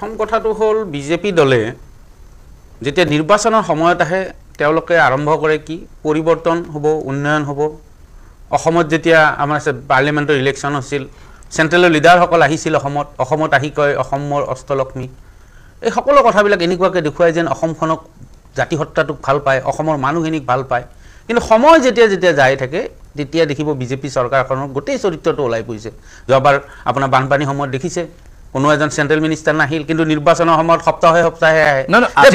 প্ৰথম কথাটো হ'ল বিজেপি দলে যেতিয়া নিৰ্বাচনৰ সময়ত আহে তেওঁলোকে আৰম্ভ কৰে কি পৰিৱৰ্তন হ'ব উন্নয়ন হ'ব অসমত যেতিয়া আমাৰ আছে পাৰ্লিয়ামেণ্টৰ ইলেকশ্যন হৈছিল চেণ্ট্ৰেলৰ লিডাৰসকল আহিছিল অসমত অসমত আহি কয় অসমৰ অষ্টলক্ষ্মী এই সকলো কথাবিলাক এনেকুৱাকৈ দেখুৱায় যেন অসমখনক জাতিসত্তাটোক ভাল পায় অসমৰ মানুহখিনিক ভাল পায় কিন্তু সময় যেতিয়া যেতিয়া যাই থাকে তেতিয়া দেখিব বিজেপি চৰকাৰখনৰ গোটেই চৰিত্ৰটো ওলাই পৰিছে যোৱাবাৰ আপোনাৰ বানপানী সময়ত দেখিছে কোনো এজন সেন্ট্ৰেল মিনিষ্টাৰ নাহিল কিন্তু নিৰ্বাচনৰ সময়ত সপ্তাহে সপ্তাহে আহে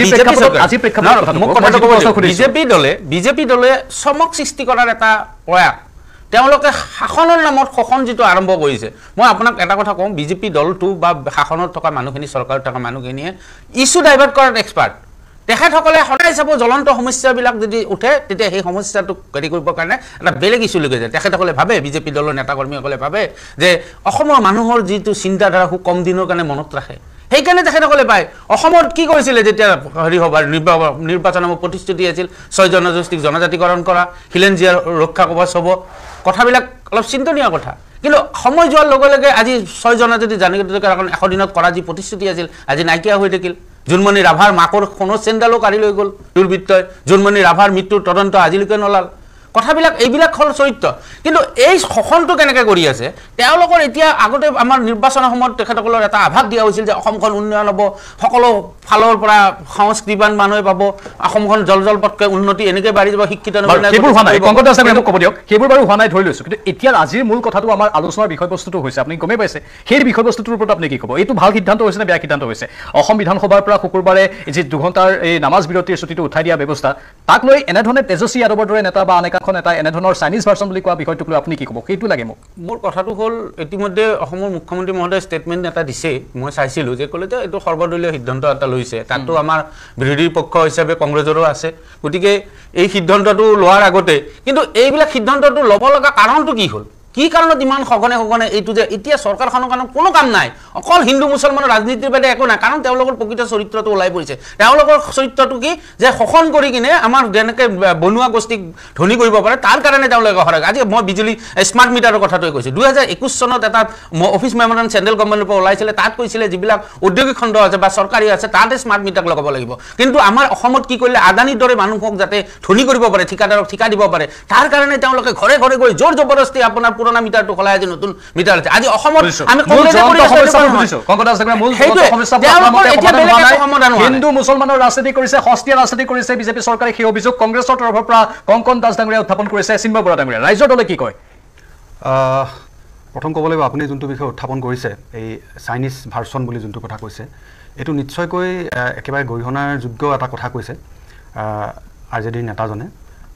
বিজেপি দলে বিজেপি দলে চমক সৃষ্টি কৰাৰ এটা প্ৰয়াস তেওঁলোকে শাসনৰ নামত শোষণ যিটো আৰম্ভ কৰিছে মই আপোনাক এটা কথা কওঁ বিজেপি দলটো বা শাসনত থকা মানুহখিনি চৰকাৰত থকা মানুহখিনিয়ে ইস্যু ডাইভাৰ্ট কৰাত এক্সপাৰ্ট তেখেতসকলে সদায় চাব জ্বলন্ত সমস্যাবিলাক যদি উঠে তেতিয়া সেই সমস্যাটোক হেৰি কৰিবৰ কাৰণে এটা বেলেগ ইচ্যু লৈ গৈ যায় তেখেতসকলে ভাবে বিজেপি দলৰ নেতাকৰ্মীসকলে ভাবে যে অসমৰ মানুহৰ যিটো চিন্তাধাৰা সু কম দিনৰ কাৰণে মনত ৰাখে সেইকাৰণে তেখেতসকলে পায় অসমত কি কৰিছিলে যেতিয়া হেৰি হ'ব নিৰ্বাচনৰ প্ৰতিশ্ৰুতি আছিল ছয় জনগোষ্ঠীক জনজাতিকৰণ কৰা শিলেন ৰক্ষা কবচ হ'ব কথাবিলাক অলপ চিন্তনীয় কথা কিন্তু সময় যোৱাৰ লগে লগে আজি ছয়জনে যদি জানি কাৰণ এশ দিনত কৰা যি প্ৰতিশ্ৰুতি আছিল আজি নাইকিয়া হৈ থাকিল জোনমণি ৰাভাৰ মাকৰ সোণৰ চেণ্ডালো কাঢ়ি লৈ গ'ল দুৰ্বৃত্তই জোনমণি ৰাভাৰ মৃত্যুৰ তদন্ত আজিলৈকে নলাল কথাবিলাক এইবিলাক হ'ল চৰিত্ৰ কিন্তু এই শোষণটো কেনেকৈ কৰি আছে তেওঁলোকৰ এতিয়া আগতে আমাৰ নিৰ্বাচনৰ সময়ত তেখেতসকলৰ এটা আভাস দিয়া হৈছিল যে অসমখন উন্নয়ন হ'ব সকলো ফালৰ পৰা সংস্কৃতিবান মানুহে পাব অসমখন জল জল উন্নতি এনেকৈ বাঢ়ি যাব শিক্ষিত ক'ব দিয়ক সেইবোৰ বাৰু হোৱা নাই ধৰি লৈছোঁ কিন্তু এতিয়া আজিৰ মূল কথাটো আমাৰ আলোচনাৰ বিষয়বস্তুটো হৈছে আপুনি গমেই পাইছে সেই বিষয়বস্তুটোৰ ওপৰত আপুনি কি ক'ব এইটো ভাল সিদ্ধান্ত হৈছে নে বেয়া সিদ্ধান্ত হৈছে অসম বিধানসভাৰ পৰা শুকুৰবাৰে যি দুঘণ্টাৰ এই নামাজ বিৰতিৰ ছুটিটো উঠাই দিয়া ব্যৱস্থা তাক লৈ এনেধৰণে তেজস্বী যাদৱৰ দৰে নেতা বা আন কিতাপখন এটা এনেধৰণৰ চাইনিজ ভাৰ্চন বুলি কোৱা বিষয়টোক লৈ আপুনি কি ক'ব সেইটো লাগে মোক মোৰ কথাটো হ'ল ইতিমধ্যে অসমৰ মুখ্যমন্ত্ৰী মহোদয়ে ষ্টেটমেণ্ট এটা দিছে মই চাইছিলোঁ যে ক'লে যে এইটো সৰ্বদলীয় সিদ্ধান্ত এটা লৈছে তাতো আমাৰ বিৰোধী পক্ষ হিচাপে কংগ্ৰেছৰো আছে গতিকে এই সিদ্ধান্তটো লোৱাৰ আগতে কিন্তু এইবিলাক সিদ্ধান্তটো ল'ব লগা কাৰণটো কি হ'ল কি কাৰণত ইমান সঘনে সঘনে এইটো যে এতিয়া চৰকাৰখনৰ কাৰণে কোনো কাম নাই অকল হিন্দু মুছলমানৰ ৰাজনীতিৰ বাদে একো নাই কাৰণ তেওঁলোকৰ প্ৰকৃত চৰিত্ৰটো ওলাই পৰিছে তেওঁলোকৰ চৰিত্ৰটো কি যে শোষণ কৰি কিনে আমাৰ যেনেকৈ বনোৱা গোষ্ঠীক ধনী কৰিব পাৰে তাৰ কাৰণে তেওঁলোকে সৰক আজি মই বিজুলী স্মাৰ্ট মিটাৰৰ কথাটোৱে কৈছোঁ দুহেজাৰ একৈছ চনত এটা অফিচ মেমৰেণ্ড চেণ্ডেল কোম্পানীৰ পৰা ওলাইছিলে তাত কৈছিলে যিবিলাক ঔদ্যোগিক খণ্ড আছে বা চৰকাৰী আছে তাতে স্মাৰ্ট মিটাৰ লগাব লাগিব কিন্তু আমাৰ অসমত কি কৰিলে আদানীৰ দৰে মানুহক যাতে ধনী কৰিব পাৰে ঠিকাদাৰক ঠিকা দিব পাৰে তাৰ কাৰণে তেওঁলোকে ঘৰে ঘৰে গৈ জোৰ জবৰদস্তি আপোনাৰ পুৰণা মিটাৰটো সলাই আজি নতুন মিটাৰ আছে আজি অসমত আমি হিন্দু মুছলমানৰ ৰাজনীতি কৰিছে সস্তীয়া ৰাজনীতি কৰিছে বিজেপি চৰকাৰে সেই অভিযোগ কংগ্ৰেছৰ তৰফৰ পৰা কংকন দাস ডাঙৰীয়া উত্থাপন কৰিছে চিন্ময় বৰা ডাঙৰীয়া ৰাইজৰ দলে কি কয় প্ৰথম ক'ব লাগিব আপুনি যোনটো বিষয়ে উত্থাপন কৰিছে এই চাইনিজ ভাৰ্চন বুলি যোনটো কথা কৈছে এইটো নিশ্চয়কৈ একেবাৰে গৰিহণাৰ যোগ্য এটা কথা কৈছে আৰ জে ডিৰ নেতাজনে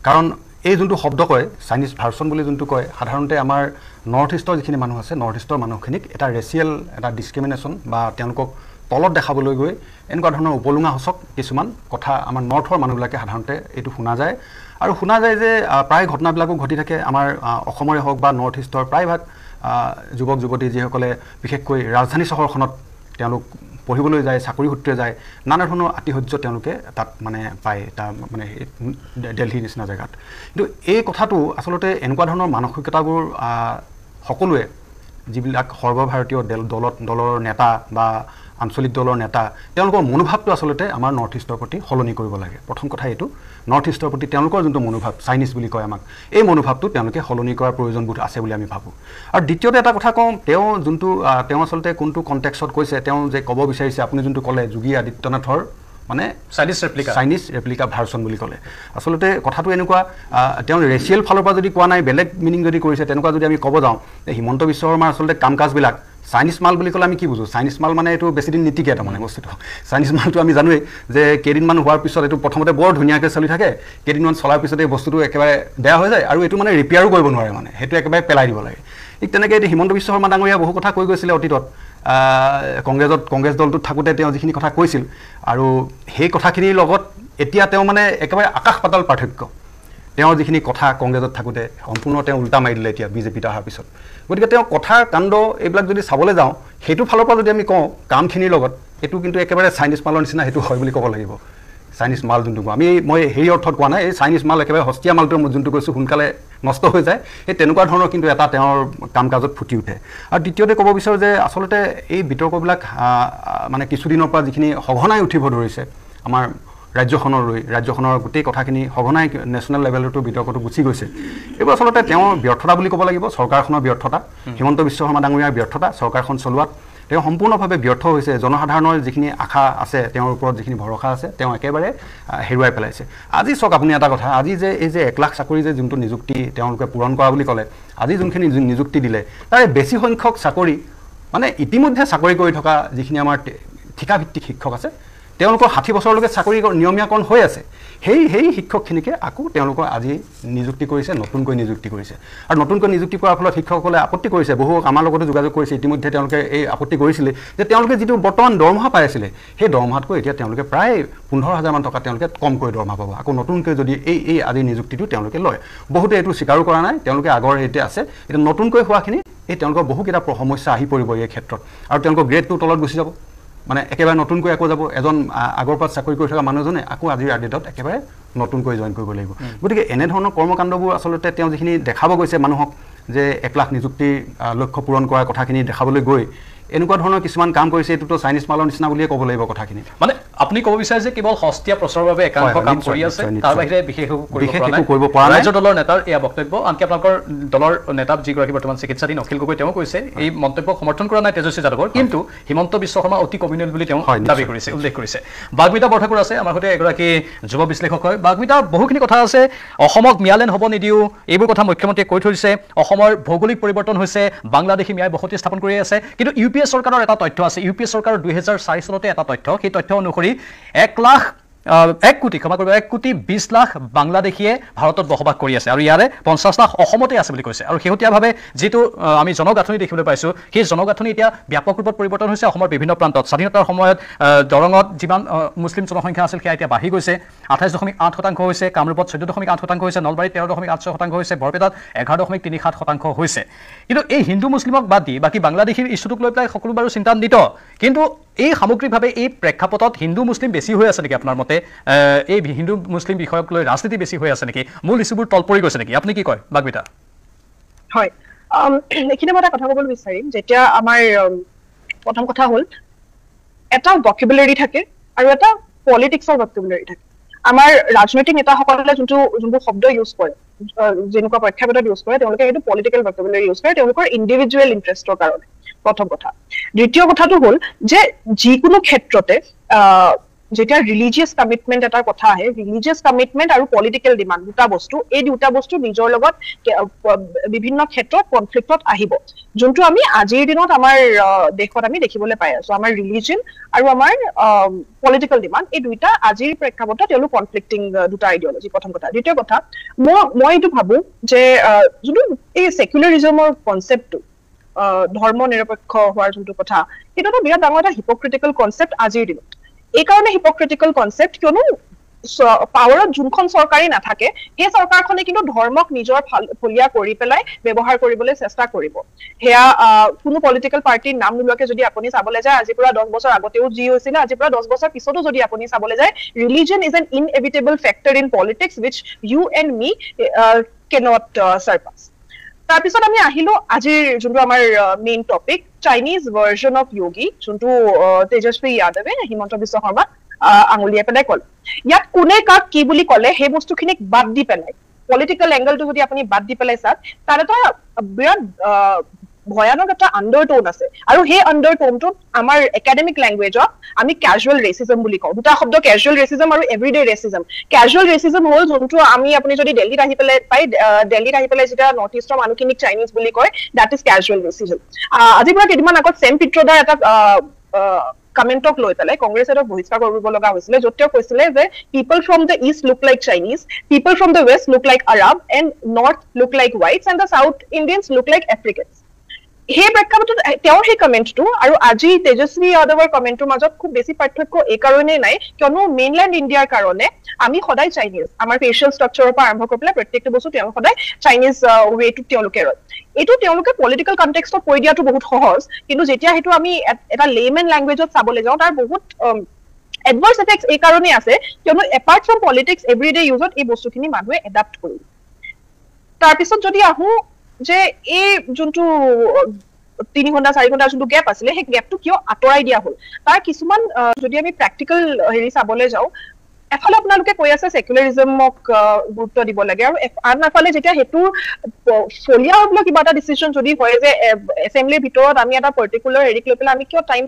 কাৰণ এই যোনটো শব্দ কয় চাইনিজ ভাৰ্চন বুলি যোনটো কয় সাধাৰণতে আমাৰ নৰ্থ ইষ্টৰ যিখিনি মানুহ আছে নৰ্থ ইষ্টৰ মানুহখিনিক এটা ৰেচিয়েল এটা ডিচক্ৰিমিনেশ্যন বা তেওঁলোকক তলত দেখাবলৈ গৈ এনেকুৱা ধৰণৰ উপলুঙা হচক কিছুমান কথা আমাৰ নৰ্থৰ মানুহবিলাকে সাধাৰণতে এইটো শুনা যায় আৰু শুনা যায় যে প্ৰায় ঘটনাবিলাকো ঘটি থাকে আমাৰ অসমৰে হওক বা নৰ্থ ইষ্টৰ প্ৰায়ভাগ যুৱক যুৱতী যিসকলে বিশেষকৈ ৰাজধানী চহৰখনত তেওঁলোক পঢ়িবলৈ যায় চাকৰি সূত্ৰে যায় নানা ধৰণৰ আতিশয্য তেওঁলোকে তাত মানে পায় তাৰ মানে দেলহিৰ নিচিনা জেগাত কিন্তু এই কথাটো আচলতে এনেকুৱা ধৰণৰ মানসিকতাবোৰ সকলোৱে যিবিলাক সৰ্বভাৰতীয় দল দলত দলৰ নেতা বা আঞ্চলিক দলৰ নেতা তেওঁলোকৰ মনোভাৱটো আচলতে আমাৰ নৰ্থ ইষ্টৰ প্ৰতি সলনি কৰিব লাগে প্ৰথম কথা এইটো নৰ্থ ইষ্টৰ প্ৰতি তেওঁলোকৰ যোনটো মনোভাৱ চাইনিজ বুলি কয় আমাক এই মনোভাৱটো তেওঁলোকে সলনি কৰাৰ প্ৰয়োজনবোধ আছে বুলি আমি ভাবোঁ আৰু দ্বিতীয়তে এটা কথা কওঁ তেওঁ যোনটো তেওঁ আচলতে কোনটো কণ্টেক্সত কৈছে তেওঁ যে ক'ব বিচাৰিছে আপুনি যোনটো ক'লে যোগী আদিত্যনাথৰ মানে Chinese replica Chinese replica version বুলি ক'লে আচলতে কথাটো এনেকুৱা তেওঁ ৰেচিয়েল ফালৰ পৰা যদি কোৱা নাই বেলেগ মিনিং যদি কৰিছে তেনেকুৱা যদি আমি ক'ব যাওঁ হিমন্ত বিশ্ব শৰ্মাৰ আচলতে কাম কাজবিলাক চাইনিজ মাল বুলি ক'লে আমি কি বুজোঁ চাইনিজ মাল মানে এইটো বেছিদিন নিটিকে তাৰমানে বস্তুটো চাইনিজ মালটো আমি জানোৱেই যে কেইদিনমান হোৱাৰ পিছত এইটো প্ৰথমতে বৰ ধুনীয়াকৈ চলি থাকে কেইদিনমান চলাৰ পিছতে এই বস্তুটো একেবাৰে বেয়া হৈ যায় আৰু এইটো মানে ৰিপেয়াৰো কৰিব নোৱাৰে মানে সেইটো একেবাৰে পেলাই দিব লাগে ঠিক তেনেকৈ এতিয়া হিমন্ত বিশ্ব শৰ্মা ডাঙৰীয়া বহু কথা কৈ গৈছিলে অতীতত কংগ্ৰেছত কংগ্ৰেছ দলটোত থাকোঁতে তেওঁ যিখিনি কথা কৈছিল আৰু সেই কথাখিনিৰ লগত এতিয়া তেওঁ মানে একেবাৰে আকাশ পাতাল পাৰ্থক্য তেওঁৰ যিখিনি কথা কংগ্ৰেছত থাকোঁতে সম্পূৰ্ণ তেওঁ ওলোটা মাৰি দিলে এতিয়া বিজেপিত অহাৰ পিছত গতিকে তেওঁ কথা কাণ্ড এইবিলাক যদি চাবলৈ যাওঁ সেইটো ফালৰ পৰা যদি আমি কওঁ কামখিনিৰ লগত এইটো কিন্তু একেবাৰে চাইনিজ মালৰ নিচিনা সেইটো হয় বুলি ক'ব লাগিব চাইনিজ মাল যোনটো কওঁ আমি মই সেই অৰ্থত কোৱা নাই এই চাইনিজ মাল একেবাৰে সস্তীয়া মালটো মই যোনটো কৈছোঁ সোনকালে নষ্ট হৈ যায় সেই তেনেকুৱা ধৰণৰ কিন্তু এটা তেওঁৰ কাম কাজত ফুটি উঠে আৰু দ্বিতীয়তে ক'ব বিচাৰোঁ যে আচলতে এই বিতৰ্কবিলাক মানে কিছুদিনৰ পৰা যিখিনি সঘনাই উঠিব ধৰিছে আমাৰ ৰাজ্যখনৰ লৈ ৰাজ্যখনৰ গোটেই কথাখিনি সঘনাই নেশ্যনেল লেভেলতো বিতৰ্কটো গুচি গৈছে এইবোৰ আচলতে তেওঁৰ ব্যৰ্থতা বুলি ক'ব লাগিব চৰকাৰখনৰ ব্যৰ্থতা হিমন্ত বিশ্ব শৰ্মা ডাঙৰীয়াৰ ব্যৰ্থতা চৰকাৰখন চলোৱাত তেওঁ সম্পূৰ্ণভাৱে ব্যৰ্থ হৈছে জনসাধাৰণৰ যিখিনি আশা আছে তেওঁৰ ওপৰত যিখিনি ভৰসা আছে তেওঁ একেবাৰে হেৰুৱাই পেলাইছে আজি চাওক আপুনি এটা কথা আজি যে এই যে এক লাখ চাকৰি যে যোনটো নিযুক্তি তেওঁলোকে পূৰণ কৰা বুলি ক'লে আজি যোনখিনি নিযুক্তি দিলে তাৰে বেছি সংখ্যক চাকৰি মানে ইতিমধ্যে চাকৰি কৰি থকা যিখিনি আমাৰ ঠিকাভিত্তিক শিক্ষক আছে তেওঁলোকৰ ষাঠি বছৰলৈকে চাকৰি নিয়মীয়াকৰণ হৈ আছে সেই সেই শিক্ষকখিনিকে আকৌ তেওঁলোকৰ আজি নিযুক্তি কৰিছে নতুনকৈ নিযুক্তি কৰিছে আৰু নতুনকৈ নিযুক্তি কৰাৰ ফলত শিক্ষকসকলে আপত্তি কৰিছে বহু আমাৰ লগতো যোগাযোগ কৰিছে ইতিমধ্যে তেওঁলোকে এই আপত্তি কৰিছিলে যে তেওঁলোকে যিটো বৰ্তমান দৰমহা পাই আছিলে সেই দৰমহাতকৈ এতিয়া তেওঁলোকে প্ৰায় পোন্ধৰ হাজাৰমান টকা তেওঁলোকে কমকৈ দৰমহা পাব আকৌ নতুনকৈ যদি এই এই আজি নিযুক্তিটো তেওঁলোকে লয় বহুতে এইটো স্বীকাৰো কৰা নাই তেওঁলোকে আগৰ এতিয়া আছে এতিয়া নতুনকৈ হোৱাখিনি এই তেওঁলোকৰ বহুকেইটা সমস্যা আহি পৰিব এই ক্ষেত্ৰত আৰু তেওঁলোকৰ গ্ৰেডটো তলত গুচি যাব মানে একেবাৰে নতুনকৈ আকৌ যাব এজন আগৰ পৰা চাকৰি কৰি থকা মানুহজনে আকৌ আজিৰ আৰ্ডেটত একেবাৰে নতুনকৈ জইন কৰিব লাগিব গতিকে এনেধৰণৰ কৰ্মকাণ্ডবোৰ আচলতে তেওঁ যিখিনি দেখাব গৈছে মানুহক যে এক লাখ নিযুক্তিৰ লক্ষ্য পূৰণ কৰাৰ কথাখিনি দেখাবলৈ গৈ এনেকুৱা ধৰণৰ কিছুমান কাম কৰিছে এইটোতো চাইনিজ মালৰ নিচিনা বুলিয়ে ক'ব লাগিব কথাখিনি মানে আপুনি ক'ব বিচাৰে যে কেৱল সস্তীয়া প্ৰচাৰৰ বাবে একাংশ কাম কৰি আছে তাৰ বাহিৰে বিশেষ একো কৰিব পৰা নাই দলৰ নেতাৰ এয়া বক্তব্য আনকি আপোনালোকৰ দলৰ নেতা যিগৰাকী বৰ্তমান চিকিৎসাধীন অখিল গগৈ তেওঁ কৈছে এই মন্তব্য সমৰ্থন কৰা নাই তেজস্বী যাদৱৰ কিন্তু হিমন্ত বিশ্ব শৰ্মা অতি কমিনিয়েল বুলি তেওঁ দাবী কৰিছে উল্লেখ কৰিছে বাগমিতা বৰঠাকুৰ আছে আমাৰ সৈতে এগৰাকী যুৱ বিশ্লেষক হয় বাগমিতা বহুখিনি কথা আছে অসমক ম্যালেণ্ড হ'ব নিদিও এইবোৰ কথা মুখ্যমন্ত্ৰীয়ে কৈ থৈছে অসমৰ ভৌগোলিক পৰিৱৰ্তন হৈছে বাংলাদেশী ম্যায় বসতি স্থাপন কৰি আছে কিন্তু ইউ পি এ চৰকাৰৰ এটা তথ্য আছে ইউ পি এ চৰকাৰৰ দুহেজাৰ চাৰি চনতে এটা তথ্য সেই তথ্য অনুসৰি এক লাখ এক কোটি ক্ষমা কৰিব এক কোটি বিছ লাখ বাংলাদেশীয়ে ভাৰতত বসবাস কৰি আছে আৰু ইয়াৰে পঞ্চাছ লাখ অসমতে আছে বুলি কৈছে আৰু শেহতীয়াভাৱে যিটো আমি জনগাঁথনি দেখিবলৈ পাইছোঁ সেই জনগাঁথনি এতিয়া ব্যাপক ৰূপত পৰিৱৰ্তন হৈছে অসমৰ বিভিন্ন প্ৰান্তত স্বাধীনতাৰ সময়ত দৰঙত যিমান মুছলিম জনসংখ্যা আছিল সেয়া এতিয়া বাঢ়ি গৈছে আঠাইছ দশমিক আঠ শতাংশ হৈছে কামৰূপত চৈধ্য দশমিক আঠ শতাংশ হৈছে নলবাৰীত তেৰ দশমিক আঠ ছয় শতাংশ হৈছে বৰপেটাত এঘাৰ দশমিক তিনি সাত শতাংশ হৈছে কিন্তু এই হিন্দু মুছলিমক বাদ দি বাকী বাংলাদেশীৰ ইছ্যুটোক লৈ পেলাই সকলো বাৰু চিন্তান্বিত কিন্তু এই সামগ্ৰিকভাৱে এই প্ৰেক্ষাপটত হিন্দু মুছলিম বেছি হৈ আছে নেকি আপোনাৰ মতে এই হিন্দু মুছলিম বিষয়ক লৈ ৰাজনীতি বেছি হৈ আছে নেকি মূল ইছ্যুবোৰ তল পৰি গৈছে নেকি আপুনি কি কয় বাগবিতা হয় এইখিনি মই এটা কথা ক'বলৈ বিচাৰিম যেতিয়া আমাৰ প্ৰথম কথা হ'ল এটা ভকেবুলাৰী থাকে আৰু এটা পলিটিক্সৰ ভকেবুলাৰী থাকে আমাৰ ৰাজনৈতিক নেতাসকলে যোনটো যোনবোৰ শব্দ ইউজ কৰে যেনেকুৱা প্ৰেক্ষাপটত ইউজ কৰে তেওঁলোকে সেইটো পলিটিকেল ভকেবুলাৰী ইউজ কৰে তেওঁলোকৰ ইণ্ডিভিজুৱেল ইণ্টাৰেষ্টৰ কাৰণে প্ৰথম কথা দ্বিতীয় কথাটো হ'ল যে যিকোনো ক্ষেত্ৰতে যেতিয়া ৰিলিজিয়াছ কমিটমেণ্ট এটাৰ কথা আহে ৰিলিজিয়াছ কমিটমেণ্ট আৰু পলিটিকেল ডিমাণ্ড দুটা বস্তু এই দুটা বস্তু নিজৰ লগত বিভিন্ন ক্ষেত্ৰত কনফ্লিক্টত আহিব যোনটো আমি আজিৰ দিনত আমাৰ দেশত আমি দেখিবলৈ পাই আছো আমাৰ ৰিলিজন আৰু আমাৰ পলিটিকেল ডিমাণ্ড এই দুইটা আজিৰ প্ৰেক্ষাপটত তেওঁলোক কনফ্লিক্টিং দুটা আইডিঅলজি প্ৰথম কথা দ্বিতীয় কথা মই মই এইটো ভাবো যে যোনটো এই চেকুলাৰিজমৰ কনচেপ্টটো ধৰ্ম নিৰপেক্ষ হোৱাৰ যোনটো কথা সেইটো এটা বিৰাট ডাঙৰ এটা হিপক্ৰিটিকেল কনচেপ্ট আজিৰ দিনত এইকাৰণে হিপক্ৰেটিকেল কনচেপ্ট কিয়নো পাৱাৰত যোনখন চৰকাৰেই নাথাকে সেই চৰকাৰখনে কিন্তু ধৰ্মক নিজৰ ফলীয়া কৰি পেলাই ব্যৱহাৰ কৰিবলৈ চেষ্টা কৰিব সেয়া কোনো পলিটিকেল পাৰ্টিৰ নাম নোলোৱাকে যদি আপুনি চাবলৈ যায় আজিৰ পৰা দহ বছৰ আগতেও যি হৈছিলে আজিৰ পৰা দহ বছৰ পিছতো যদি আপুনি চাবলৈ যায় religion is an inevitable factor in politics which you and me cannot surpass তাৰপিছত আমি আহিলো আজিৰ যোনটো আমাৰ main topic Chinese version of Yogi যোনটো তেজস্বী যাদৱে হিমন্ত বিশ্ব শৰ্মা আঙুলিয়াই পেলাই কলে ইয়াত কোনে কাক কি বুলি কলে সেই বস্তুখিনিক বাদ দি পেলাই পলিটিকেল এংগলটো যদি আপুনি বাদ দি পেলাই চাওক তাত এটা বিৰাট ভয়ানক এটা আণ্ডাৰ টোন আছে আৰু সেই আণ্ডাৰ টোনটোত আমাৰ একাডেমিক লেংগুৱেজত আমি কেজুৱেল ৰেচিজম বুলি কওঁ দুটা শব্দ কেজুৱেল ৰেচিজম আৰু এভৰি ডে ৰেচিজম কেজুৱেল হ'ল যোনটো আমি আপুনি যদি দিল্লীত আহি পেলাই পাই দিল্লীত আহি পেলাই যেতিয়া নৰ্থ ইষ্টৰ মানুহখিনিক চাইনিজ বুলি কয় দেট ইজ কেজুৱেল ৰেচিজম আজি পৰা কেইদিনমান আগত চেম পিত্ৰদাৰ এটা কমেণ্টক লৈ পেলাই কংগ্ৰেছে এটা বহিষ্কাৰ কৰিব লগা হৈছিলে য'ত তেওঁ কৈছিলে যে people from the east look like Chinese people from the west look like Arab and north look like white and the south Indians look like Africans সেই প্ৰেক্ষাপটত তেওঁৰ সেই কমেণ্টটো আৰু আজি তেজস্বী যাদৱৰ কমেণ্টটোৰ মাজত খুব বেছি পাৰ্থক্য এইকাৰণেই নাই কিয়নো মেইনলেণ্ড ইণ্ডিয়াৰ কাৰণে আমি সদায় চাইনিজ আমাৰ ফেচিয়েল ষ্ট্ৰাকচাৰৰ পৰা আৰম্ভ কৰি পেলাই প্ৰত্যেকটো বস্তু তেওঁ সদায় চাইনিজ ৱেটোত তেওঁলোকে ৰয় এইটো তেওঁলোকে পলিটিকেল কণ্টেক্সটত কৈ দিয়াটো বহুত সহজ কিন্তু যেতিয়া সেইটো আমি এটা লেমেন লেংগুৱেজত চাবলৈ যাওঁ তাৰ বহুত এডভাৰ্ছ এফেক্টছ এইকাৰণেই আছে কিয়নো এপাৰ্ট ফ্ৰম পলিটিক্স এভৰিডে ইউজত এই বস্তুখিনি মানুহে এডাপ্ট কৰিব তাৰপিছত যদি আহোঁ যে এই যোনটো তিনি ঘণ্টা চাৰি ঘণ্টাৰ যোনটো গেপ আছিলে সেই গেপটো কিয় আঁতৰাই দিয়া হ'ল তাৰ কিছুমান যদি আমি প্ৰেক্টিকেল হেৰি চাবলৈ যাওঁ এফালে আপোনালোকে কৈ আছে চেকুলাৰিজমক গুৰুত্ব দিব লাগে আৰু আন এফালে যেতিয়া সেইটো চলিয়া হ'বলৈ কিবা এটা ডিচিশ্যন যদি হয় যে এছেম্বলিৰ ভিতৰত আমি এটা পাৰ্টিকুলাৰ হেৰিক লৈ পেলাই আমি কিয় টাইম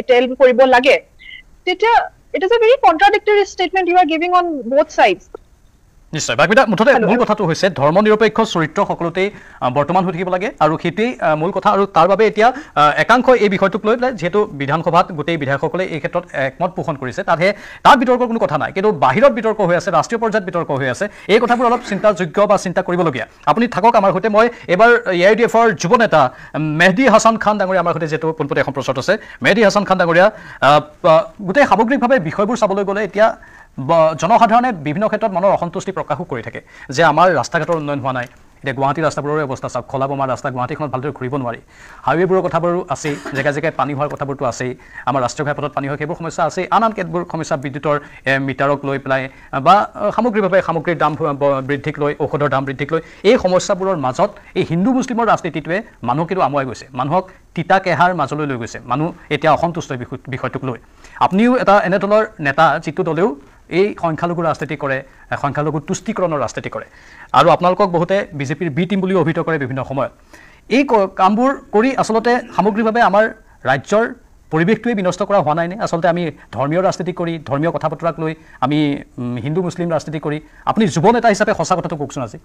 এটেল কৰিব লাগে তেতিয়া it is a very contradictory statement you are giving on both sides নিশ্চয় বাকী দা মুঠতে মূল কথাটো হৈছে ধৰ্ম নিৰপেক্ষ চৰিত্ৰ সকলোতেই বৰ্তমান হৈ থাকিব লাগে আৰু সেইটোৱেই মূল কথা আৰু তাৰ বাবে এতিয়া একাংশ এই বিষয়টোক লৈ পেলাই যিহেতু বিধানসভাত গোটেই বিধায়কসকলে এই ক্ষেত্ৰত একমত পোষণ কৰিছে তাতহে তাৰ বিতৰ্কৰ কোনো কথা নাই কিন্তু বাহিৰত বিতৰ্ক হৈ আছে ৰাষ্ট্ৰীয় পৰ্যায়ত বিতৰ্ক হৈ আছে এই কথাবোৰ অলপ চিন্তাযোগ্য বা চিন্তা কৰিবলগীয়া আপুনি থাকক আমাৰ সৈতে মই এইবাৰ এ আই ডি এফৰ যুৱ নেতা মেহদি হাছান খান ডাঙৰীয়া আমাৰ সৈতে যিহেতু পোনপতে সম্প্ৰচাৰত আছে মেহদি হাছান খান ডাঙৰীয়া গোটেই সামগ্ৰিকভাৱে বিষয়বোৰ চাবলৈ গ'লে এতিয়া জনসাধাৰণে বিভিন্ন ক্ষেত্ৰত মনৰ অসন্তুষ্টি প্ৰকাশো কৰি থাকে যে আমাৰ ৰাস্তা ঘাটৰ উন্নয়ন হোৱা নাই এতিয়া গুৱাহাটী ৰাস্তাবোৰৰে অৱস্থা চাওক খলাব আমাৰ ৰাস্তা গুৱাহাটীখনত ভালদৰে ঘূৰিব নোৱাৰি হাইৱেবোৰৰ কথাবোৰো আছেই জেগাই জেগাই পানী হোৱাৰ কথাবোৰতো আছেই আমাৰ ৰাষ্ট্ৰীয় ঘাইপথত পানী হয় সেইবোৰ সমস্যা আছেই আন আন কেতবোৰ সমস্যা বিদ্যুতৰ মিটাৰক লৈ পেলাই বা সামগ্ৰিকভাৱে সামগ্ৰীৰ দাম বৃদ্ধিক লৈ ঔষধৰ দাম বৃদ্ধিক লৈ এই সমস্যাবোৰৰ মাজত এই হিন্দু মুছলিমৰ ৰাজনীতিটোৱে মানুহ কিন্তু আমুৱাই গৈছে মানুহক তিতা কেহাৰ মাজলৈ লৈ গৈছে মানুহ এতিয়া অসন্তুষ্ট বিষয়টোক লৈ আপুনিও এটা এনেধৰণৰ নেতা যিটো দলেও এই সংখ্যালঘু ৰাজনীতি কৰে সংখ্যালঘু তুষ্টিকৰণৰ ৰাজনীতি কৰে আৰু আপোনালোকক বহুতে বিজেপিৰ বি টিম বুলিও অভিহিত কৰে বিভিন্ন সময়ত এই কামবোৰ কৰি আচলতে সামগ্ৰিকভাৱে আমাৰ ৰাজ্যৰ পৰিৱেশটোৱেই বিনষ্ট কৰা হোৱা নাই নে আচলতে আমি ধৰ্মীয় ৰাজনীতি কৰি ধৰ্মীয় কথা বতৰাক লৈ আমি হিন্দু মুছলিম ৰাজনীতি কৰি আপুনি যুৱ নেতা হিচাপে সঁচা কথাটো কওকচোন আজি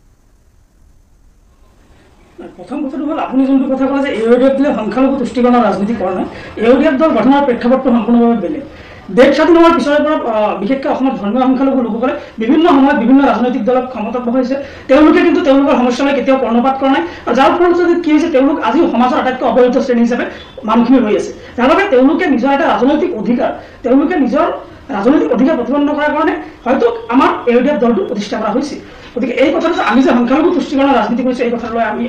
প্ৰথম কথাটো হ'ল আপুনি যোনটো কথা কয় যে ইউ ডি এফ দলে সংখ্যালঘু তুষ্টিকৰণৰ ৰাজনীতি কৰা নাই ইউ ডি এফ দল গঠনৰ প্ৰেক্ষাপটটো সম্পূৰ্ণভাৱে বেলেগ দেশ স্বাধীনতার পিছরের পর বিশেষ ধর্ম সংখ্যালঘু লোকসলে বিভিন্ন সময় বিভিন্ন রাজনৈতিক দলক ক্ষমতা বহাইছে কিন্তু সমস্যালে কেউ কর্ণপাত করা নাই আর যার ফলস্বরূপ কি হয়েছে আজি সমাজের আটাইতো অবৈধ শ্রেণী হিসাবে মানুষখিনি হয়ে আছে যার বাবে নিজের একটা রাজনৈতিক অধিকার নিজের রাজনৈতিক অধিকার প্রতিপন্ন করার কারণে হয়তো আমার এউডিএফ দলটি প্রতিষ্ঠা করা হয়েছে গতি এই কথাটা আমি যে সংখ্যালঘু তুষ্টিকরণের রাজনীতি করেছি এই কথা আমি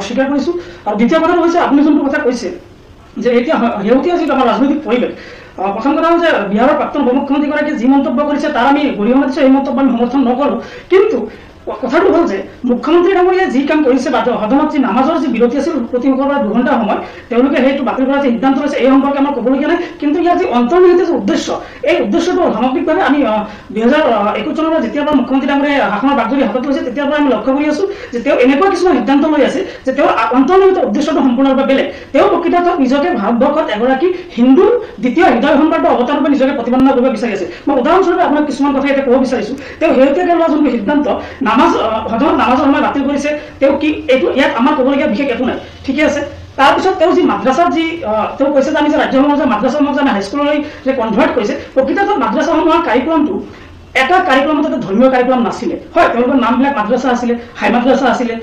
অস্বীকার করেছো আর দ্বিতীয় কথাটা হয়েছে আপনি যখন কথা কৈছে যে এটা শেহতীয়া যে আমার রাজনৈতিক পরিবেশ প্ৰথম কথা হ'ল যে বিহাৰৰ প্ৰাক্তন উপ মুখ্যমন্ত্ৰীগৰাকীয়ে যি মন্তব্য কৰিছে তাৰ আমি গৰিহণা দিছোঁ এই মন্তব্য আমি সমৰ্থন নকৰোঁ কিন্তু কথাটো হ'ল যে মুখ্যমন্ত্ৰী ডাঙৰীয়া যি কাম কৰিছে বা সদনত যি নামাজৰ যি বিৰতি আছিল প্ৰতিমুখৰ পৰা দুঘণ্টা সময় তেওঁলোকে সেইটো বাতিল কৰাৰ যি সিদ্ধান্ত লৈছে এই সম্পৰ্কে আমাৰ ক'বলগীয়া নাই কিন্তু ইয়াৰ যি অন্তৰ্নিহিত যি উদ্দেশ্য এই উদ্দেশ্যটো সামগ্ৰিকভাৱে আমি দুহেজাৰ একৈছ চনৰ পৰা যেতিয়াৰ পৰা মুখ্যমন্ত্ৰী ডাঙৰীয়া শাসনৰ বাগৰি হাতত লৈছে তেতিয়াৰ পৰা আমি লক্ষ্য কৰি আছো যে তেওঁ এনেকুৱা কিছুমান সিদ্ধান্ত লৈ আছে যে তেওঁ অন্তৰ্নিহিত উদ্দেশ্যটো সম্পূৰ্ণৰূপে বেলেগ তেওঁ প্ৰকৃততে নিজকে ভাৰতবৰ্ষত এগৰাকী হিন্দু দ্বিতীয় হৃদয় সম্পৰ্ক অৱতাৰূপে নিজকে প্ৰতিপন্ন কৰিব বিচাৰি আছে মই উদাহৰণস্বৰূপে আপোনাক কিছুমান কথা ইয়াতে ক'ব বিচাৰিছোঁ তেওঁ শেহতীয়াকৈ লোৱা যোনটো সিদ্ধান্ত নামাজ সাধাৰণ নামাজৰ সময় বাতিল কৰিছে তেওঁ কি এইটো ইয়াত আমাৰ ক'বলগীয়া বিশেষ একো নাই ঠিকে আছে তাৰপিছত তেওঁ যি মাদ্ৰাছাত যি তেওঁ কৈছে যে আমি যে ৰাজ্যসমূহ যে মাদ্ৰাছাসমূহ যে আমি হাইস্কুললৈ যে কনভাৰ্ট কৰিছে প্ৰকৃততে মাদ্ৰাছাসমূহৰ কাৰ্যক্ৰমটো এটা কাৰিক্ৰমত ধৰ্মীয় কাৰ্যক্ৰম নাছিলে হয় তেওঁলোকৰ নামবিলাক মাদ্ৰাছা আছিলে হাই মাদ্ৰাছা আছিলে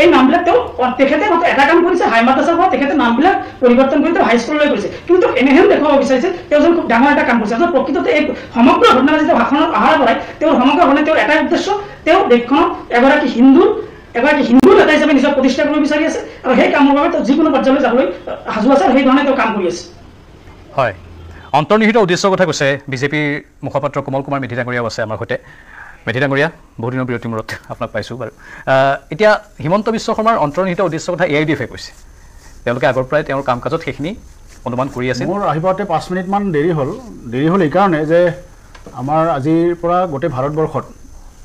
এই নামবিলাক তেওঁ তেখেতে মাত্ৰ এটা কাম কৰিছে হাই মাদ্ৰাছাৰ পৰা তেখেতে নামবিলাক পৰিৱৰ্তন কৰি তেওঁ হাইস্কুললৈ কৰিছে কিন্তু তেওঁক এনেহেন দেখুৱাব বিচাৰিছে তেওঁ এজন খুব ডাঙৰ এটা কাম কৰিছে আচলতে প্ৰকৃততে এই সমগ্ৰ ঘটনা যেতিয়া ভাষণত অহাৰ পৰাই তেওঁৰ সমগ্ৰ ঘটনা তেওঁৰ এটাই উদ্দেশ্য তেওঁ দেশখনক এগৰাকী হিন্দু এগৰাকী হিন্দু নেতা হিচাপে নিজক প্ৰতিষ্ঠা কৰিব বিচাৰি আছে আৰু সেই কামৰ বাবে তেওঁ যিকোনো পৰ্যায়লৈ যাবলৈ সাজু আছে আৰু সেইধৰণে তেওঁ কাম কৰি আছে হয় অন্তৰ্নিহিত উদ্দেশ্যৰ কথা কৈছে বিজেপিৰ মুখপাত্ৰ কোমল কুমাৰ মেধি ডাঙৰীয়াও আছে আমাৰ সৈতে মেধি ডাঙৰীয়া বহুদিনৰ বিৰতি মূৰত আপোনাক পাইছোঁ বাৰু এতিয়া হিমন্ত বিশ্ব শৰ্মাৰ অন্তৰ্নিহিত উদ্দেশ্য কথা এ আই ডি এফে কৈছে তেওঁলোকে আগৰ পৰাই তেওঁৰ কাম কাজত সেইখিনি অনুমান কৰি আছে মোৰ আহি পাওঁতে পাঁচ মিনিটমান দেৰি হ'ল দেৰি হ'ল এইকাৰণে যে আমাৰ আজিৰ পৰা গোটেই ভাৰতবৰ্ষত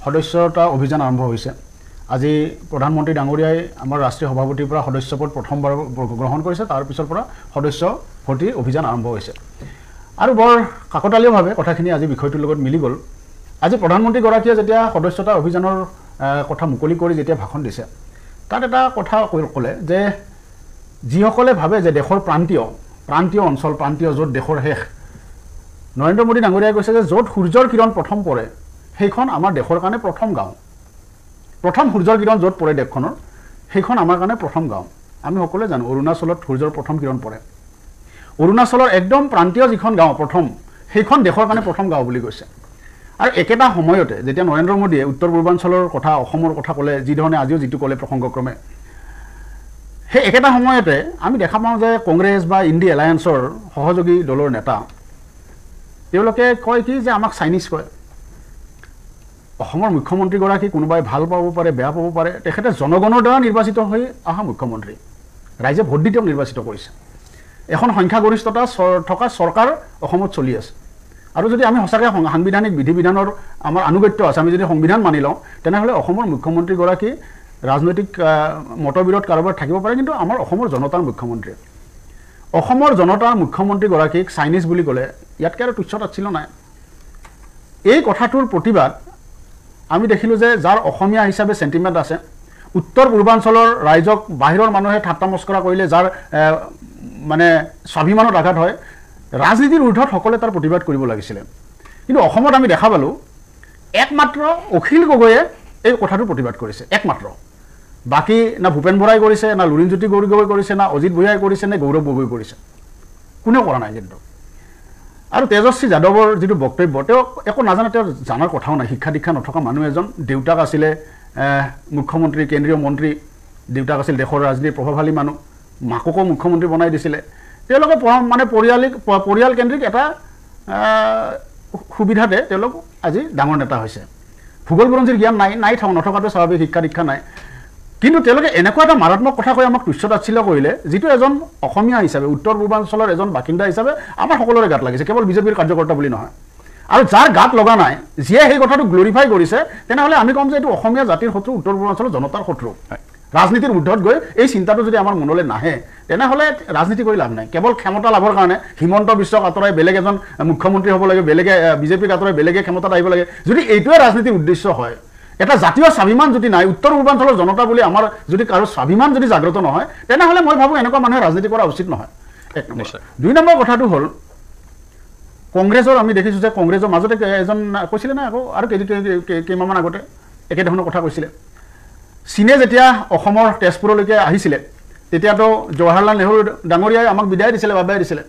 সদস্যতা অভিযান আৰম্ভ হৈছে আজি প্ৰধানমন্ত্ৰী ডাঙৰীয়াই আমাৰ ৰাষ্ট্ৰীয় সভাপতিৰ পৰা সদস্য পদ প্ৰথমবাৰ গ্ৰহণ কৰিছে তাৰ পিছৰ পৰা সদস্য ভৰ্তি অভিযান আৰম্ভ হৈছে আৰু বৰ কাকতালীয়ভাৱে কথাখিনি আজি বিষয়টোৰ লগত মিলি গ'ল আজি প্ৰধানমন্ত্ৰীগৰাকীয়ে যেতিয়া সদস্যতা অভিযানৰ কথা মুকলি কৰি যেতিয়া ভাষণ দিছে তাত এটা কথা ক'লে যে যিসকলে ভাবে যে দেশৰ প্ৰান্তীয় প্ৰান্তীয় অঞ্চল প্ৰান্তীয় য'ত দেশৰ শেষ নৰেন্দ্ৰ মোদী ডাঙৰীয়াই কৈছে যে য'ত সূৰ্যৰ কিৰণ প্ৰথম পৰে সেইখন আমাৰ দেশৰ কাৰণে প্ৰথম গাঁও প্ৰথম সূৰ্যৰ কিৰণ য'ত পৰে দেশখনৰ সেইখন আমাৰ কাৰণে প্ৰথম গাঁও আমি সকলোৱে জানো অৰুণাচলত সূৰ্যৰ প্ৰথম কিৰণ পৰে অৰুণাচলৰ একদম প্ৰান্তীয় যিখন গাঁও প্ৰথম সেইখন দেশৰ কাৰণে প্ৰথম গাঁও বুলি কৈছে আৰু একেটা সময়তে যেতিয়া নৰেন্দ্ৰ মোদীয়ে উত্তৰ পূৰ্বাঞ্চলৰ কথা অসমৰ কথা ক'লে যিধৰণে আজিও যিটো ক'লে প্ৰসংগক্ৰমে সেই একেটা সময়তে আমি দেখা পাওঁ যে কংগ্ৰেছ বা ইণ্ডি এলায়েন্সৰ সহযোগী দলৰ নেতা তেওঁলোকে কয় কি যে আমাক চাইনিজ কয় অসমৰ মুখ্যমন্ত্ৰীগৰাকী কোনোবাই ভাল পাব পাৰে বেয়া পাব পাৰে তেখেতে জনগণৰ দ্বাৰা নিৰ্বাচিত হৈ অহা মুখ্যমন্ত্ৰী ৰাইজে ভোট দি তেওঁক নিৰ্বাচিত কৰিছে এখন সংখ্যাগৰিষ্ঠতা থকা চৰকাৰ অসমত চলি আছে আৰু যদি আমি সঁচাকৈ সাংবিধানিক বিধি বিধানৰ আমাৰ আনুগত্য আছে আমি যদি সংবিধান মানি লওঁ তেনেহ'লে অসমৰ মুখ্যমন্ত্ৰীগৰাকী ৰাজনৈতিক মতবিৰোধ কাৰোবাৰ থাকিব পাৰে কিন্তু আমাৰ অসমৰ জনতাৰ মুখ্যমন্ত্ৰী অসমৰ জনতাৰ মুখ্যমন্ত্ৰীগৰাকীক চাইনিজ বুলি ক'লে ইয়াতকৈ আৰু তুচ্ছ আছিল নাই এই কথাটোৰ প্ৰতিবাদ আমি দেখিলোঁ যে যাৰ অসমীয়া হিচাপে চেণ্টিমেণ্ট আছে উত্তৰ পূৰ্বাঞ্চলৰ ৰাইজক বাহিৰৰ মানুহে ঠাট্টা মস্কৰা কৰিলে যাৰ মানে স্বাভিমানত আঘাত হয় ৰাজনীতিৰ ঊৰ্ধত সকলোৱে তাৰ প্ৰতিবাদ কৰিব লাগিছিলে কিন্তু অসমত আমি দেখা পালোঁ একমাত্ৰ অখিল গগৈয়ে এই কথাটো প্ৰতিবাদ কৰিছে একমাত্ৰ বাকী না ভূপেন বৰাই কৰিছে না লুৰিণজ্যোতি গৌৰীগৈ কৰিছে না অজিত ভূঞাই কৰিছে নে গৌৰৱ গগৈ কৰিছে কোনেও কৰা নাই কিন্তু আৰু তেজস্বী যাদৱৰ যিটো বক্তব্য তেওঁ একো নাজানে তেওঁ জানাৰ কথাও নাই শিক্ষা দীক্ষা নথকা মানুহ এজন দেউতাক আছিলে মুখ্যমন্ত্ৰী কেন্দ্ৰীয় মন্ত্ৰী দেউতাক আছিল দেশৰ ৰাজনীতিৰ প্ৰভাৱশালী মানুহ মাককো মুখ্যমন্ত্ৰী বনাই দিছিলে তেওঁলোকে মানে পৰিয়ালিক পৰিয়ালকেন্দ্ৰিক এটা সুবিধাতে তেওঁলোক আজি ডাঙৰ নেতা হৈছে ভূগোল বুৰঞ্জীৰ জ্ঞান নাই নাই থওঁ নথকাটো স্বাভাৱিক শিক্ষা দীক্ষা নাই কিন্তু তেওঁলোকে এনেকুৱা এটা মাৰাত্মক কথা কৈ আমাক তুচ্ছতাচ্ছিল্য কৰিলে যিটো এজন অসমীয়া হিচাপে উত্তৰ পূৰ্বাঞ্চলৰ এজন বাসিন্দা হিচাপে আমাৰ সকলোৰে গাত লাগিছে কেৱল বিজেপিৰ কাৰ্যকৰ্তা বুলি নহয় আৰু যাৰ গাত লগা নাই যিয়ে সেই কথাটো গ্লৰিফাই কৰিছে তেনেহ'লে আমি ক'ম যে এইটো অসমীয়া জাতিৰ শত্ৰু উত্তৰ পূৰ্বাঞ্চলৰ জনতাৰ শত্ৰু হয় ৰাজনীতিৰ ঊৰ্ধত গৈ এই চিন্তাটো যদি আমাৰ মনলৈ নাহে তেনেহ'লে ৰাজনীতি কৰি লাভ নাই কেৱল ক্ষমতা লাভৰ কাৰণে হিমন্ত বিশ্বক আঁতৰাই বেলেগ এজন মুখ্যমন্ত্ৰী হ'ব লাগে বেলেগে বিজেপিক আঁতৰাই বেলেগে ক্ষমতাত আহিব লাগে যদি এইটোৱে ৰাজনীতিৰ উদ্দেশ্য হয় এটা জাতীয় স্বাভিমান যদি নাই উত্তৰ পূৰ্বাঞ্চলৰ জনতা বুলি আমাৰ যদি কাৰো স্বাভিমান যদি জাগ্ৰত নহয় তেনেহ'লে মই ভাবোঁ এনেকুৱা মানুহে ৰাজনীতি কৰা উচিত নহয় এক নম্বৰ দুই নম্বৰ কথাটো হ'ল কংগ্ৰেছৰ আমি দেখিছোঁ যে কংগ্ৰেছৰ মাজতে এজন কৈছিলে নাই আকৌ আৰু কেইদিন কেইমাহমান আগতে একেধৰণৰ কথা কৈছিলে চীনে যেতিয়া অসমৰ তেজপুৰলৈকে আহিছিলে তেতিয়াতো জৱাহৰলাল নেহৰু ডাঙৰীয়াই আমাক বিদায় দিছিলে বাবাই দিছিলে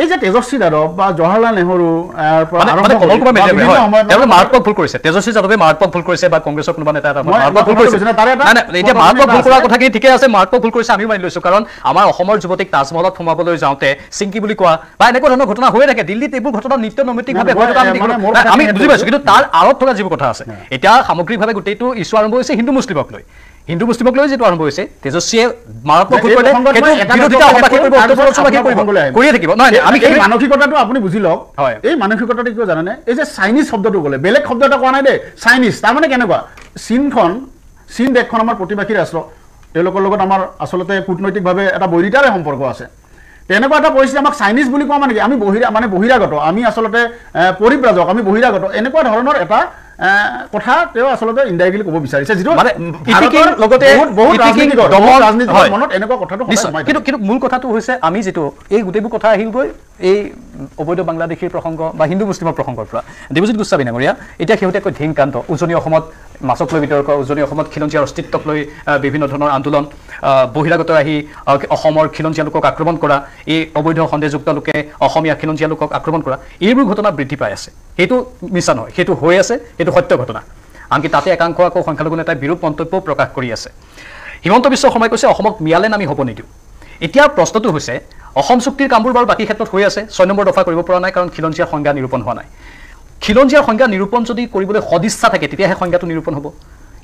এই যে তেজস্বী যাদৱ বা জৱাহৰলাল নেহৰু ভুল কৰিছে তেজস্বী যাদৱে মাৰাত্মক ভুল কৰিছে বা কংগ্ৰেছৰ কোনোবা নেতা এটা মাৰাত্মক ভুল কৰা কথাখিনি ঠিকে আছে মাৰাত্মক ভুল কৰিছে আমিও মানি লৈছো কাৰণ আমাৰ অসমৰ যুৱতীক তাজমহলত সোমাবলৈ যাওঁতে চিংকি বুলি কোৱা বা এনেকুৱা ধৰণৰ ঘটনা হৈয়ে থাকে দিল্লীত এইবোৰ ঘটনা নিত্য নৈমিতভাৱে আমি বুজি পাইছো কিন্তু তাৰ আঁৰত থকা যিবোৰ কথা আছে এতিয়া সামগ্ৰিকভাৱে গোটেইটো ইছ্যু আৰম্ভ হৈছে হিন্দু মুছলিমক লৈ হিন্দু মুছলিমক লৈ যিটো আৰম্ভ হৈছে তেজস্বীয়ে মানসিকতাটো আপুনি বুজি লওক হয় এই মানসিকতাটো কিয় জানেনে এই যে চাইনিজ শব্দটো গ'লে বেলেগ শব্দ এটা কোৱা নাই দেই চাইনিজ তাৰমানে কেনেকুৱা চীনখন চীন দেশখন আমাৰ প্ৰতিবাসী ৰাষ্ট্ৰ তেওঁলোকৰ লগত আমাৰ আচলতে কূটনৈতিকভাৱে এটা বৈৰিতাৰে সম্পৰ্ক আছে তেনেকুৱা এটা পৰিস্থিতি আমাক চাইনিজ বুলি কোৱা মানে কি আমি বহিৰা মানে বহিৰাগত আমি আচলতে পৰিব্ৰাজক আমি বহিৰাগত এনেকুৱা ধৰণৰ এটা কথা তেওঁ আচলতে ইণ্ডাইৰেক্টলি ক'ব বিচাৰিছে যিটো মানে লগতে কিন্তু মূল কথাটো হৈছে আমি যিটো এই গোটেইবোৰ কথা আহিল গৈ এই অবৈধ বাংলাদেশীৰ প্ৰসংগ বা হিন্দু মুছলিমৰ প্ৰসংগৰ পৰা দেৱজিৎ গোস্বামী ডাঙৰীয়া এতিয়া শেহতীয়াকৈ ঢিংকান্ত উজনি অসমত মাছক লৈ বিতৰ্ক উজনি অসমত খিলঞ্জীয়াৰ অস্তিত্বক লৈ বিভিন্ন ধৰণৰ আন্দোলন বহিৰাগত আহি অসমৰ খিলঞ্জীয়া লোকক আক্ৰমণ কৰা এই অবৈধ সন্দেহযুক্ত লোকে অসমীয়া খিলঞ্জীয়া লোকক আক্ৰমণ কৰা এইবোৰ ঘটনা বৃদ্ধি পাই আছে সেইটো মিছা নহয় সেইটো হৈ আছে সেইটো সত্য ঘটনা আনকি তাতে একাংশ আকৌ সংখ্যালঘু নেতাই বিৰূপ মন্তব্যও প্ৰকাশ কৰি আছে হিমন্ত বিশ্ব শৰ্মাই কৈছে অসমক মিয়ালেন নামি হ'ব নিদিওঁ এতিয়া প্ৰশ্নটো হৈছে অসম চুক্তিৰ কামবোৰ বাৰু বাকী ক্ষেত্ৰত হৈ আছে ছয় নম্বৰ দফা কৰিব পৰা নাই কাৰণ খিলঞ্জীয়া সংজ্ঞা নিৰূপণ হোৱা নাই খিলঞ্জীয়াৰ সংজ্ঞা নিৰূপণ যদি কৰিবলৈ সদিচ্ছা থাকে তেতিয়াহে সংজ্ঞাটো নিৰূপণ হ'ব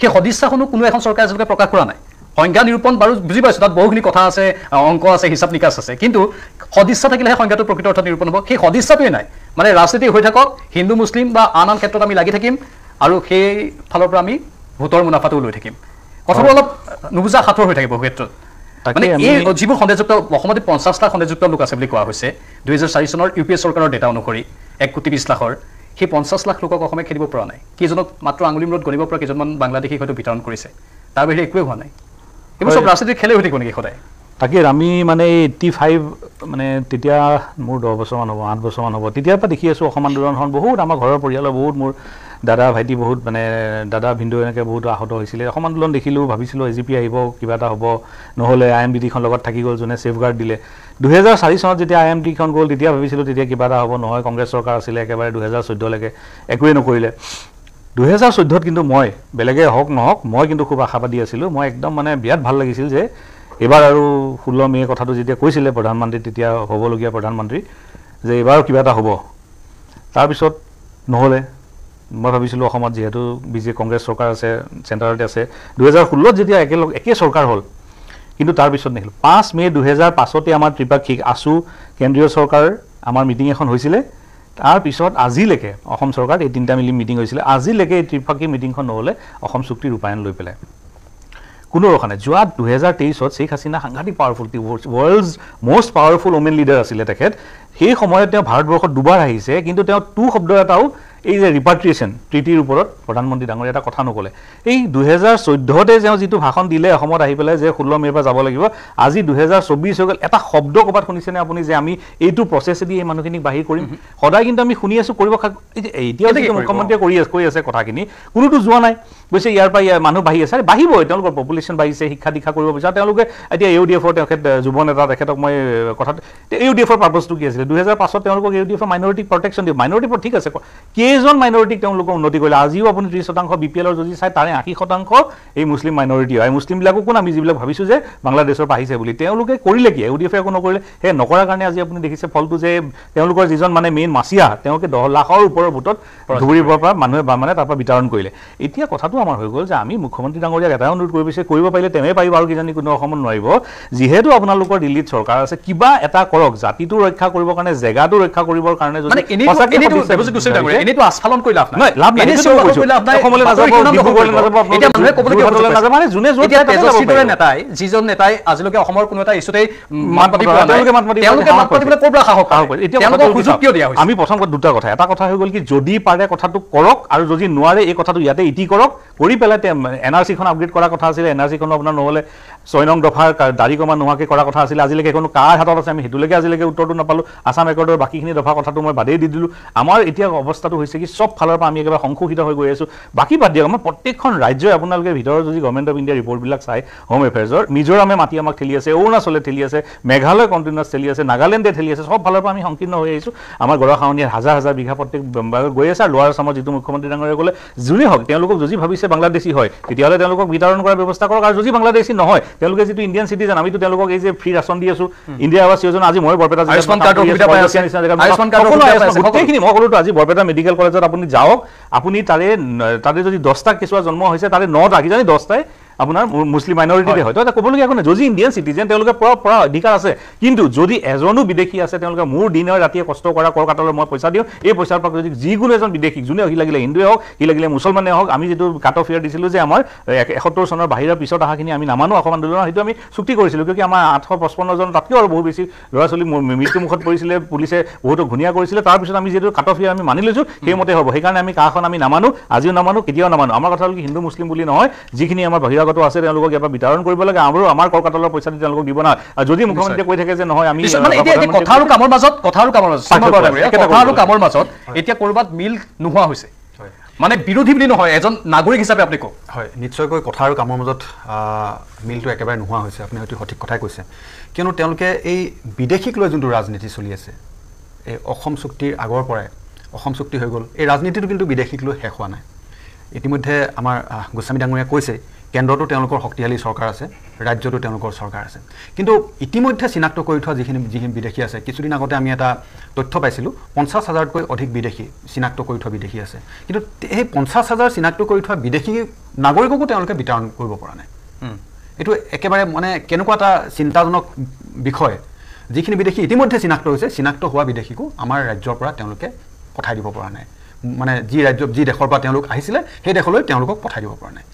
সেই সদিচ্ছাখনো কোনো এখন চৰকাৰে আজিলৈকে প্ৰকাশ কৰা নাই সংজ্ঞা নিৰূপণ বাৰু বুজি পাইছোঁ তাত বহুখিনি কথা আছে অংক আছে হিচাপ নিকাচ আছে কিন্তু সদিচ্ছা থাকিলেহে সংজ্ঞাটো প্ৰকৃত অৰ্থত নিৰূপণ হ'ব সেই সদিচ্ছাটোৱেই নাই মানে ৰাজনীতি হৈ থাকক হিন্দু মুছলিম বা আন আন ক্ষেত্ৰত আমি লাগি থাকিম আৰু সেই ফালৰ পৰা আমি ভোটৰ মুনাফাটো লৈ থাকিম কথাটো অলপ নুবুজা সাঁতোৰ হৈ থাকিব বহু ক্ষেত্ৰত মানে এই যিবোৰ সন্দেহযুক্ত অসমতে পঞ্চাছটা সন্দেহযুক্ত লোক আছে বুলি কোৱা হৈছে দুহেজাৰ চাৰি চনৰ ইউ পি এ চৰকাৰৰ ডেটা অনুসৰি এক কোটি বিশ লাখৰ সেই পঞ্চাছ লাখ লোকক অসমে খেলিব পৰা নাই কেইজনক মাত্ৰ আঙুলিৰ মূৰত গণিব পৰা কেইজনমান বাংলাদেশী হয়তো বিতৰণ কৰিছে তাৰ বাহিৰে একোৱে হোৱা নাই এইবোৰ চব ৰাজনীতিক খেলেই হৈ থাকিব নেকি সদায় তাকে আমি মানে এইট্টি ফাইভ মানে তেতিয়া মোৰ দহ বছৰমান হ'ব আঠ বছৰমান হ'ব তেতিয়াৰ পৰা দেখি আছোঁ অসম আন্দোলনখন বহুত আমাৰ ঘৰৰ পৰিয়ালৰ বহুত মোৰ দাদা ভাইটি বহুত মানে দাদা ভিন্দু এনেকৈ বহুত আহত হৈছিলে অসম আন্দোলন দেখিলোঁ ভাবিছিলোঁ এ জি পি আহিব কিবা এটা হ'ব নহ'লে আই এম বি ডিখন লগত থাকি গ'ল যোনে ছেফগাৰ্ড দিলে দুহেজাৰ চাৰি চনত যেতিয়া আই এম ডিখন গ'ল তেতিয়া ভাবিছিলোঁ তেতিয়া কিবা এটা হ'ব নহয় কংগ্ৰেছ চৰকাৰ আছিলে একেবাৰে দুহেজাৰ চৈধ্যলৈকে একোৱেই নকৰিলে দুহেজাৰ চৈধ্যত কিন্তু মই বেলেগে হওক নহওক মই কিন্তু খুব আশাবাদী আছিলোঁ মই একদম মানে বিৰাট ভাল লাগিছিল যে এইবাৰ আৰু ষোল্ল মে' কথাটো যেতিয়া কৈছিলে প্ৰধানমন্ত্ৰী তেতিয়া হ'বলগীয়া প্ৰধানমন্ত্ৰী যে এইবাৰো কিবা এটা হ'ব তাৰপিছত নহ'লে মই ভাবিছিলোঁ অসমত যিহেতু বি জে কংগ্ৰেছ চৰকাৰ আছে চেণ্টাৰতে আছে দুহেজাৰ ষোল্লত যেতিয়া একেলগ একে চৰকাৰ হ'ল কিন্তু তাৰপিছত নাহিল পাঁচ মে' দুহেজাৰ পাঁচতে আমাৰ ত্ৰিপাক্ষিক আছু কেন্দ্ৰীয় চৰকাৰ আমাৰ মিটিং এখন হৈছিলে তাৰপিছত আজিলৈকে অসম চৰকাৰ এই তিনিটা মিলি মিটিং হৈছিলে আজিলৈকে এই ত্ৰিপাক্ষিক মিটিংখন নহ'লে অসম চুক্তি ৰূপায়ণ লৈ পেলাই কোনো ৰখা নাই যোৱা দুহেজাৰ তেইছত শ্বেখ হাছিনা সাংঘাতিক powerful world's most powerful women leader আছিলে তেখেত সেই সময়ত তেওঁ ভাৰতবৰ্ষত দুবাৰ আহিছে কিন্তু তেওঁ টু শব্দ এটাও এই যে ৰিপাট্ৰিয়েশন প্ৰীতিৰ ওপৰত প্ৰধানমন্ত্ৰী ডাঙৰিয়া এটা কথা নকলে এই দুহেজাৰ চৈধ্যতে চৌদ্দতে যিটো ভাষণ দিলে অসমত আহি পেলাই যে ষোল্ল মে'ৰ পৰা যাব লাগিব আজি দুহেজাৰ চৌবিশ হৈ গ'ল এটা শব্দ ক'ৰবাত শুনিছেনে আপুনি যে আমি এইটো প্ৰসেসে দিয়ে এই মানুহখিনিক বাহিৰ কৰিম সদায় কিন্তু আমি শুনে আছো কৰব এতিয়া মুখ্যমন্ত্ৰীয়ে কৰি আছে কৈ আছে কথাখিনি কোনোতো যোৱা নাই বুজিছে ইয়াৰ পৰা ইয়াৰ মানুহ বাঢ়ি আছে বাঢ়িব তেওঁলোকৰ পপুলেশ্যন বাঢ়িছে শিক্ষা দীক্ষা কৰিব বিচাৰে তেওঁলোকে এতিয়া ইউ ডি এফৰ তেখেত যুৱ নেতা তেখেতক মই কথা ইউ ডি এফৰ পাৰ্পজটো কি আছিলে দুহেজাৰ পাঁচত তেওঁলোকক ইউ ডি এফৰ মাইনৰিটিক প্ৰটেকশ্যন দিব মাইনৰিটি ঠিক আছে কেইজন মাইনৰিটিক তেওঁলোকক উন্নতি কৰিলে আজিও আপুনি ত্ৰিছ শতাংশ বি পি এলৰ যদি চাই তাৰে আশী শতাংশ এই মুছলিম মাইনৰিটি হয় মুছলিমবিলাকো কোন আমি যিবিলাক ভাবিছোঁ যে বাংলাদেশৰ পৰা আহিছে বুলি তেওঁলোকে কৰিলে কি ইউ ডি এফে একো নকৰিলে সেই নকৰাৰ কাৰণে আজি আপুনি দেখিছে ফলটো যে তেওঁলোকৰ যিজন মানে মেইন মাছিয়া তেওঁলোকে দহ লাখৰ ওপৰৰ ভোটত ধুবুৰীৰ পৰা মানুহে মানে তাৰপৰা বিতৰণ কৰিলে এতিয়া কথাটো আমাৰ হৈ গ'ল যে আমি মুখ্যমন্ত্ৰী ডাঙৰীয়াক এটাই অনুৰোধ কৰিব বিচাৰি কৰিব পাৰিলে তেওঁ পাৰিব আৰু কিজানি কোনো অসমত নোৱাৰিব যিহেতু আপোনালোকৰ দিল্লীত চৰকাৰ আছে কিবা এটা কৰক জাতিটো ৰক্ষা কৰিবৰ কাৰণে জেগাটো ৰক্ষা কৰিবৰ কাৰণে যিজন নেতাই আজিলৈকে অসমৰ কোনো এটা আমি প্ৰথম দুটা কথা এটা কথা হৈ গ'ল কি যদি পাৰে কথাটো কৰক আৰু যদি নোৱাৰে এই কথাটো ইয়াতে ইটি কৰক কৰি পেলাই এন আৰ চিখন আপগ্ৰেড কৰাৰ কথা আছিলে এন আৰ চিখনো আপোনাৰ নহ'লে ছয় নং দফাৰ দাৰি কমা নোহোৱাকৈ কৰা কথা আছিলে আজিলৈকে কোনো কাৰ হাতত আছে আমি সেইটোলৈকে আজিলৈকে উত্তৰটো নাপালোঁ আছাম একৰ্ডৰ বাকীখিনি দফাৰ কথাটো মই বাদেই দি দিলোঁ আমাৰ এতিয়া অৱস্থাটো হৈছে কি চব ফালৰ পৰা আমি একেবাৰে সংশোধিত হৈ গৈ আছোঁ বাকী বাদ দিয়ক আমাৰ প্ৰত্যেকখন ৰাজ্যই আপোনালোকে ভিতৰৰ যদি গভমেণ্ট অফ ইণ্ডিয়া ৰিপৰ্টবিলাক চাই হোম এফেয়াৰ্ছৰ মিজোৰামে মাতি আমাক ঠেলি আছে অৰুণাচলে ঠেলি আছে মেঘালয় কণ্টিনিউছ ঠেলি আছে নাগালেণ্ডে ঠেলি আছে চব ফালৰ পৰা আমি সংকীৰ্ণ হৈ আহিছোঁ আমাৰ গড়াখাৱনীয়ে হাজাৰ হাজাৰ বিঘা প্ৰত্যেক গৈ আছে আৰু লোৱাৰ আছামত যিটো মুখ্যমন্ত্ৰী ডাঙৰীয়াই ক'লে যোনেই হওক তেওঁলোকক যদি ভাবিছে বাংলাদেশী হয় তেতিয়াহ'লে তেওঁলোকক বিতৰণ কৰাৰ ব্যৱস্থা কৰক আৰু যদি বাংলাদেশী নহয় তেওঁলোকে যিটো ইণ্ডিয়ান চিটিজেন আমিতো তেওঁলোকক এই যে ফ্ৰী ৰাচন দি আছো ইণ্ডিয়া আৱাস যোজনা আজি মই বৰপেটা মই ক'লোতো আজি বৰপেটা মেডিকেল কলেজত আপুনি যাওক আপুনি তাৰে তাতে যদি দহটা কেঁচুৱা জন্ম হৈছে তাৰে নটা কিজানি দহটাই আপোনাৰ মুছলিম মাইনৰিটিৰে হয় তো এটা ক'বলগীয়া একো নাই যদি ইণ্ডিয়ান চিটিজেন তেওঁলোকে পৰা পৰা অধিকাৰ আছে কিন্তু যদি এজনো বিদেশী আছে তেওঁলোকে মোৰ দিনে ৰাতিয়ে কষ্ট কৰা কৰ কাটলৈ মই পইচা দিওঁ এই পইচাৰ পৰা যদি যিকোনো এজন বিদেশীক যোনে সি লাগিলে হিন্দুৱে হওক সি লাগিলে মুছলমানে হওক আমি যিটো কাট অফ ইয়াৰ দিছিলোঁ যে আমাৰ এসত্তৰ চনৰ বাহিৰৰ পিছত অহাখিনি আমি নামানো অসম আন্দোলন সেইটো আমি চুক্তি কৰিছিলোঁ কিয়কি আমাৰ আঠশ পঁচপন্নজন তাতকৈও আৰু বহু বেছি ল'ৰা ছোৱালী মৃত্যুমুখত পৰিছিলে পুলিচে বহুতো ঘূনীয়া কৰিছিলে তাৰপিছত আমি যিহেতু কাট অফ ইয়াৰ আমি মানি লৈছোঁ সেইমতে হ'ব সেইকাৰণে আমি কাখন আমি নামানো আজিও নামানো কেতিয়াও নামানো আমাৰ কথা হ'ল কি হিন্দু মুছলিম বুলি নহয় যিখিনি আমাৰ বাহিৰৰ বিভাগতো আছে তেওঁলোকক ইয়াৰ বিতৰণ কৰিব লাগে আৰু আমাৰ কলকাতালৰ পইচা দি তেওঁলোকক দিব না যদি মুখ্যমন্ত্ৰীয়ে কৈ থাকে যে নহয় আমি কথা আৰু কামৰ মাজত কথা আৰু কামৰ মাজত কথা আৰু কামৰ মাজত এতিয়া ক'ৰবাত মিল নোহোৱা হৈছে মানে বিৰোধী বুলি নহয় এজন নাগৰিক হিচাপে আপুনি কওক হয় নিশ্চয়কৈ কথা আৰু কামৰ মাজত মিলটো একেবাৰে নোহোৱা হৈছে আপুনি হয়তো সঠিক কথাই কৈছে কিয়নো তেওঁলোকে এই বিদেশীক লৈ যোনটো ৰাজনীতি চলি আছে এই অসম চুক্তিৰ আগৰ পৰাই অসম চুক্তি হৈ গ'ল এই ৰাজনীতিটো কিন্তু বিদেশীক লৈ শেষ হোৱা নাই ইতিমধ্যে আমাৰ গোস্বামী ডাঙৰীয়া কৈছে কেন্দ্ৰটো তেওঁলোকৰ শক্তিশালী চৰকাৰ আছে ৰাজ্যটো তেওঁলোকৰ চৰকাৰ আছে কিন্তু ইতিমধ্যে চিনাক্ত কৰি থোৱা যিখিনি যিখিনি বিদেশী আছে কিছুদিন আগতে আমি এটা তথ্য পাইছিলোঁ পঞ্চাছ হাজাৰতকৈ অধিক বিদেশী চিনাক্ত কৰি থোৱা বিদেশী আছে কিন্তু সেই পঞ্চাছ হাজাৰ চিনাক্ত কৰি থোৱা বিদেশী নাগৰিককো তেওঁলোকে বিতৰণ কৰিব পৰা নাই এইটো একেবাৰে মানে কেনেকুৱা এটা চিন্তাজনক বিষয় যিখিনি বিদেশী ইতিমধ্যে চিনাক্ত হৈছে চিনাক্ত হোৱা বিদেশীকো আমাৰ ৰাজ্যৰ পৰা তেওঁলোকে পঠাই দিব পৰা নাই মানে যি ৰাজ্য যি দেশৰ পৰা তেওঁলোক আহিছিলে সেই দেশলৈ তেওঁলোকক পঠাই দিব পৰা নাই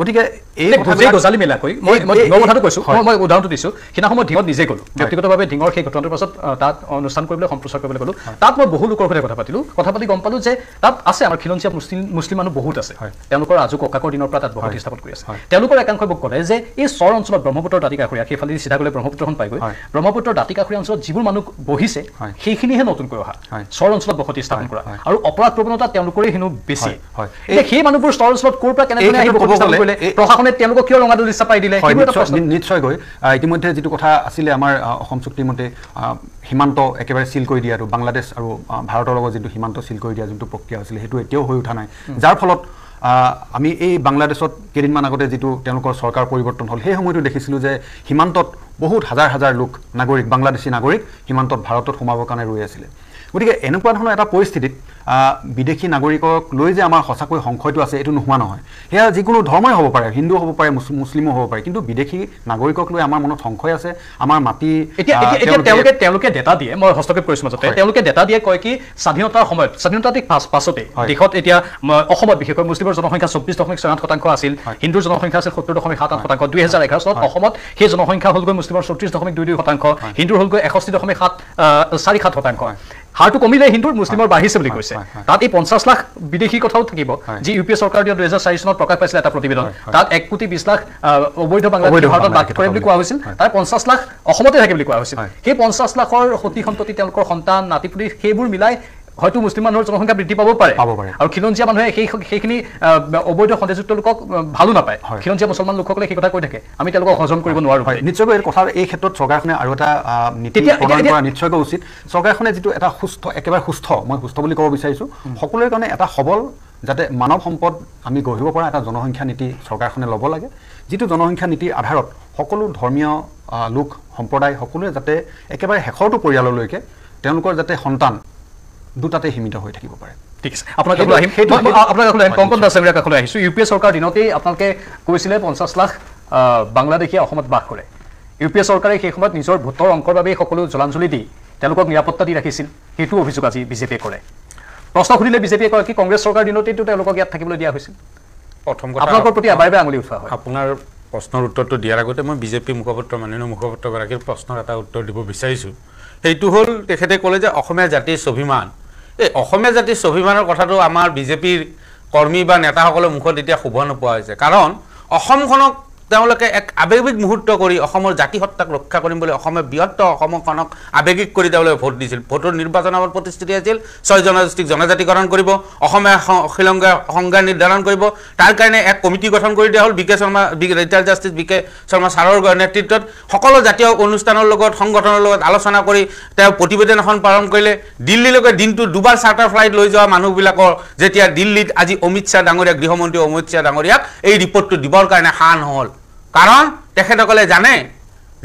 গতিকে এই বুজেই গজালি মিলাকৈ মই মই ডিঙৰ কথাটো কৈছোঁ মই উদাহৰণটো দিছোঁ সেইদিনা সময়ত ডিঙত নিজে গ'লোঁ ব্যক্তিগতভাৱে ডিঙৰ সেই ঘটনাটোৰ পাছত তাত অনুষ্ঠান কৰিবলৈ সম্প্ৰচাৰ কৰিবলৈ গ'লোঁ তাত মই বহু লোকৰ সৈতে কথা পাতিলোঁ কথা পাতি গম পালোঁ যে তাত আছে আমাৰ খিলঞ্জীয়া মুছলিম মুছলিম মানুহ বহুত আছে তেওঁলোকৰ আজো ককাকৰ দিনৰ পৰা তাত বহুত স্থাপন কৰি আছে তেওঁলোকৰ একাংশই মোক ক'লে যে এই চৰ অঞ্চলত ব্ৰহ্মপুত্ৰৰ দাঁতি কাষৰীয়া সেইফালে চিধা গ'লে ব্ৰহ্মপুত্ৰখন পাই গৈ ব্ৰহ্মপুত্ৰৰ দাঁতি কাষৰীয়া অঞ্চলত যিবোৰ মানুহ বহিছে সেইখিনিহে নতুনকৈ অহা চৰ অঞ্চলত বসতি স্থাপন কৰা আৰু অপৰাধ প্ৰৱণতা তেওঁলোকৰে হেনো বেছি হয় এতিয়া সেই মানুহবোৰ চৰ অঞ্চলত ক'ৰ পৰা কেনেকৈ আহিব কৰিলে প্ৰশাসনে তেওঁলোকক কিয় ৰঙা দলি চাপাই দিলে নিশ্চয়কৈ ইতিমধ্যে যিটো কথা আছিলে আমাৰ অসম চুক্তিমতে সীমান্ত একেবাৰে চিল কৰি দিয়াটো বাংলাদেশ আৰু ভাৰতৰ লগত যিটো সীমান্ত চিল কৰি দিয়া যোনটো প্ৰক্ৰিয়া হৈছিলে সেইটো এতিয়াও হৈ উঠা নাই যাৰ ফলত আমি এই বাংলাদেশত কেইদিনমান আগতে যিটো তেওঁলোকৰ চৰকাৰ পৰিৱৰ্তন হ'ল সেই সময়তো দেখিছিলোঁ যে সীমান্তত বহুত হাজাৰ হাজাৰ লোক নাগৰিক বাংলাদেশী নাগৰিক সীমান্তত ভাৰতত সোমাবৰ কাৰণে ৰৈ আছিলে গতিকে এনেকুৱা ধৰণৰ এটা পৰিস্থিতিত বিদেশী নাগৰিকক লৈ যে আমাৰ সঁচাকৈ সংশয়টো আছে এইটো নোহোৱা নহয় সেয়া যিকোনো ধৰ্মই হ'ব পাৰে হিন্দু হ'ব পাৰে মুছলিমো হ'ব পাৰে কিন্তু বিদেশী নাগৰিকক লৈ আমাৰ মনত সংশয় আছে আমাৰ মাটি এতিয়া এতিয়া তেওঁলোকে তেওঁলোকে ডেটা দিয়ে মই হস্তক্ষেপ কৰিছোঁ মাজতে তেওঁলোকে ডেটা দিয়ে কয় কি স্বাধীনতাৰ সময়ত স্বাধীনতা ঠিক পাছ পাছতে দেশত এতিয়া অসমত বিশেষকৈ মুছলিমৰ জনসংখ্যা চৌব্বিছ দশমিক ছয় আঠ শতাংশ আছিল হিন্দুৰ জনসংখ্যা আছিল সত্তৰ দশমিক সাত আঠ শতাংশ দুহেজাৰ এঘাৰ চনত অসমত সেই জনসংখ্যা হ'লগৈ মুছলিমৰ চৌত্ৰিছ দশমিক দুই দুই শতাংশ হিন্দুৰ হ'লগৈ এষষ্ঠি দশমিক সাত চাৰি সাত শতাংশ হাৰটো কমিলে হিন্দু মুছলিমৰ বাঢ়িছে বুলি কৈছে তাত এই পঞ্চাছ লাখ বিদেশী কথাও থাকিব যি ইউ পি এ চৰকাৰ দিয়া দুহেজাৰ চাৰি চনত প্ৰকাশ পাইছিলে এটা প্ৰতিবেদন তাত এক কোটি বিশ লাখ অবৈধ বাংলাদেশ ভাৰতত বাস কৰে বুলি কোৱা হৈছিল তাৰ পঞ্চাছ লাখ অসমতে থাকে বুলি কোৱা হৈছিল সেই পঞ্চাছ লাখৰ সতী সন্ততি তেওঁলোকৰ সন্তান নাতি পুতি সেইবোৰ মিলাই হয়তো মুসলিম মানুহৰ জনসংখ্যা বৃদ্ধি পাব পাৰে পাব পাৰে আৰু খিলঞ্জীয়া মানুহে সেই সেইখিনি অবৈধ সন্দেহযুক্ত লোকক ভালো নাপায় খিলঞ্জীয়া মুছলমান লোকসকলে সেই কথা কৈ থাকে আমি তেওঁলোকক হজম কৰিব নোৱাৰোঁ হয় নিশ্চয়কৈ এই কথা এই ক্ষেত্ৰত চৰকাৰখনে আৰু এটা নীতি কৰা নিশ্চয়কৈ উচিত চৰকাৰখনে যিটো এটা সুস্থ একেবাৰে সুস্থ মই সুস্থ বুলি ক'ব বিচাৰিছোঁ সকলোৰে কাৰণে এটা সবল যাতে মানৱ সম্পদ আমি গঢ়িব পৰা এটা জনসংখ্যা নীতি চৰকাৰখনে ল'ব লাগে যিটো জনসংখ্যা নীতিৰ আধাৰত সকলো ধৰ্মীয় লোক সম্প্ৰদায় সকলোৱে যাতে একেবাৰে শেষৰটো পৰিয়াললৈকে তেওঁলোকৰ যাতে সন্তান দুটাতে সীমিত হৈ থাকিব পাৰে ঠিক আছে আপোনাক কাকলৈ আহিম সেইটো আপোনাক কাকলৈ আহিম কংকন দাস চাগৰীয়া কাকলৈ আহিছোঁ ইউ পি এ চৰকাৰৰ কৈছিলে পঞ্চাছ লাখ বাংলাদেশীয়ে অসমত বাস কৰে ইউ পি এ চৰকাৰে সেই সময়ত নিজৰ ভোটৰ অংকৰ বাবেই সকলো জলাঞ্জলি দি তেওঁলোকক নিৰাপত্তা দি ৰাখিছিল সেইটো অভিযোগ আজি বিজেপিয়ে কৰে প্ৰশ্ন সুধিলে বিজেপিয়ে কয় কি কংগ্ৰেছ চৰকাৰৰ দিনতেইতো তেওঁলোকক ইয়াত থাকিবলৈ দিয়া হৈছিল প্ৰথম আপোনালোকৰ প্ৰতি আবাৰে আঙুলি উঠোৱা হয় আপোনাৰ প্ৰশ্নৰ উত্তৰটো দিয়াৰ আগতে মই বিজেপি মুখপাত্ৰ মাননীয় মুখপাত্ৰগৰাকীৰ প্ৰশ্নৰ এটা উত্তৰ দিব বিচাৰিছো সেইটো হ'ল তেখেতে ক'লে যে অসমীয়া জাতিৰ স্বাভিমান এই অসমীয়া জাতিৰ স্বাভিমানৰ কথাটো আমাৰ বিজেপিৰ কৰ্মী বা নেতাসকলৰ মুখত এতিয়া শুভ নোপোৱা হৈছে কাৰণ অসমখনক তেওঁলোকে এক আৱেগিক মুহূৰ্ত কৰি অসমৰ জাতি সত্তাক ৰক্ষা কৰিম বুলি অসমে বৃহত্ত অসমখনক আৱেগিক কৰি তেওঁলোকে ভোট দিছিল ভোটৰ নিৰ্বাচন আমাৰ প্ৰতিশ্ৰুতি আছিল ছয় জনগোষ্ঠীক জনজাতিকৰণ কৰিব অসমে অখিলংগা সংজ্ঞা নিৰ্ধাৰণ কৰিব তাৰ কাৰণে এক কমিটি গঠন কৰি দিয়া হ'ল B K Sharma retired justice B K Sharma ছাৰৰ নেতৃত্বত সকলো জাতীয় অনুষ্ঠানৰ লগত সংগঠনৰ লগত আলোচনা কৰি তেওঁ প্ৰতিবেদন এখন পালন কৰিলে দিল্লীলৈকে দিনটো দুবাৰ চাৰ্টাৰ ফ্লাইট লৈ যোৱা মানুহবিলাকৰ যেতিয়া দিল্লীত আজি অমিত শ্বাহ ডাঙৰীয়া গৃহমন্ত্ৰী অমিত শ্বাহ ডাঙৰীয়াক এই ৰিপৰ্টটো দিবৰ কাৰণে সান হ'ল কাৰণ তেখেতসকলে জানে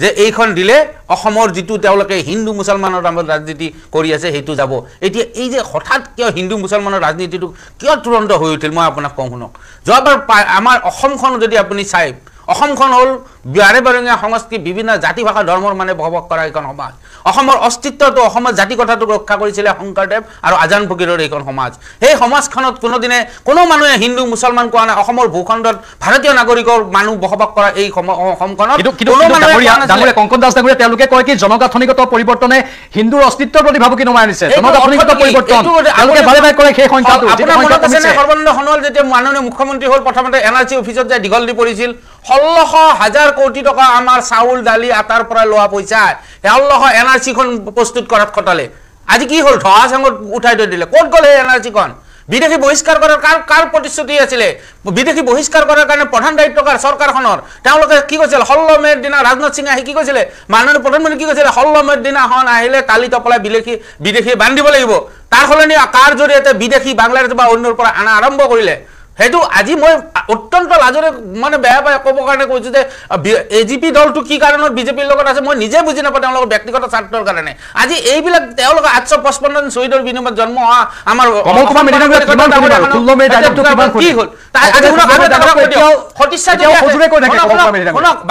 যে এইখন দিলে অসমৰ যিটো তেওঁলোকে হিন্দু মুছলমানৰ নামত ৰাজনীতি কৰি আছে সেইটো যাব এতিয়া এই যে হঠাৎ কিয় হিন্দু মুছলমানৰ ৰাজনীতিটো কিয় তুৰন্ত হৈ উঠিল মই আপোনাক কওঁ শুনক যোৱাবাৰ আমাৰ অসমখন যদি আপুনি চাই অসমখন হ'ল বিয়াৰে বৰঙীয়া সংস্কৃতি বিভিন্ন জাতি ভাষা ধৰ্মৰ মানে ভৱক কৰা এখন সমাজ অসমৰ অস্তিত্বটো অসমৰ জাতি কথাটোক ৰক্ষা কৰিছিলে শংকৰদেৱ আৰু আজান ফকিৰৰ এইখন সমাজ সেই সমাজখনত কোনোদিনে কোনো মানুহে হিন্দু মুছলমান কোৱা নাই অসমৰ ভূখণ্ডত ভাৰতীয় নাগৰিকৰ মানুহ বসবাস কৰা এই অসমখনত কংকন দাস ডাঙৰীয়া তেওঁলোকে কয় কি জনগাঠনিগত পৰিৱৰ্তনে হিন্দুৰ অস্তিত্বৰ প্ৰতি ভাবুকি নমাই আনিছে জনগাঠনিগত পৰিৱৰ্তন সৰ্বানন্দ সোণোৱাল যেতিয়া মাননীয় মুখ্যমন্ত্ৰী হ'ল প্ৰথমতে এন আৰ চি অফিচত যায় দীঘল দি পৰিছিল ষোল্লশ হাজাৰ কোটি টকা আমাৰ চাউল দালি আটাৰ পৰা লোৱা পইচা এল্লহ এন আৰ চিখন প্ৰস্তুত কৰাত খটালে আজি কি হ'ল ধৰা চাঙত উঠাই থৈ দিলে ক'ত গ'ল সেই এন আৰ চিখন বিদেশী বহিষ্কাৰ কৰাৰ কাৰ কাৰ প্ৰতিশ্ৰুতি আছিলে বিদেশী বহিষ্কাৰ কৰাৰ কাৰণে প্ৰধান দায়িত্ব কাৰ চৰকাৰখনৰ তেওঁলোকে কি কৈছিল ষোল্ল মেৰ দিনা ৰাজনাথ সিঙে আহি কি কৈছিলে মাননীয় প্ৰধানমন্ত্ৰী কি কৈছিলে ষোল্ল মেৰ দিনাখন আহিলে তালি টপলাই বিদেশী বিদেশী বান্ধিব লাগিব তাৰ সলনি কাৰ জৰিয়তে বিদেশী বাংলাদেশ বা অন্যৰ পৰা অনা আৰম্ভ কৰিলে সেইটো আজি মই অত্যন্ত লাজৰে মানে বেয়া বেয়া ক'ব কাৰণে কৈছো যে এ জি পি দলটো কি কাৰণত বিজেপিৰ লগত আছে মই নিজে বুজি নাপাওঁ তেওঁলোকৰ ব্যক্তিগত স্বাৰ্থৰ কাৰণে আজি এইবিলাক তেওঁলোকৰ আঠশ পঁচপন্ন শ্বহীদৰ বিনিময়ত জন্ম হোৱা আমাৰ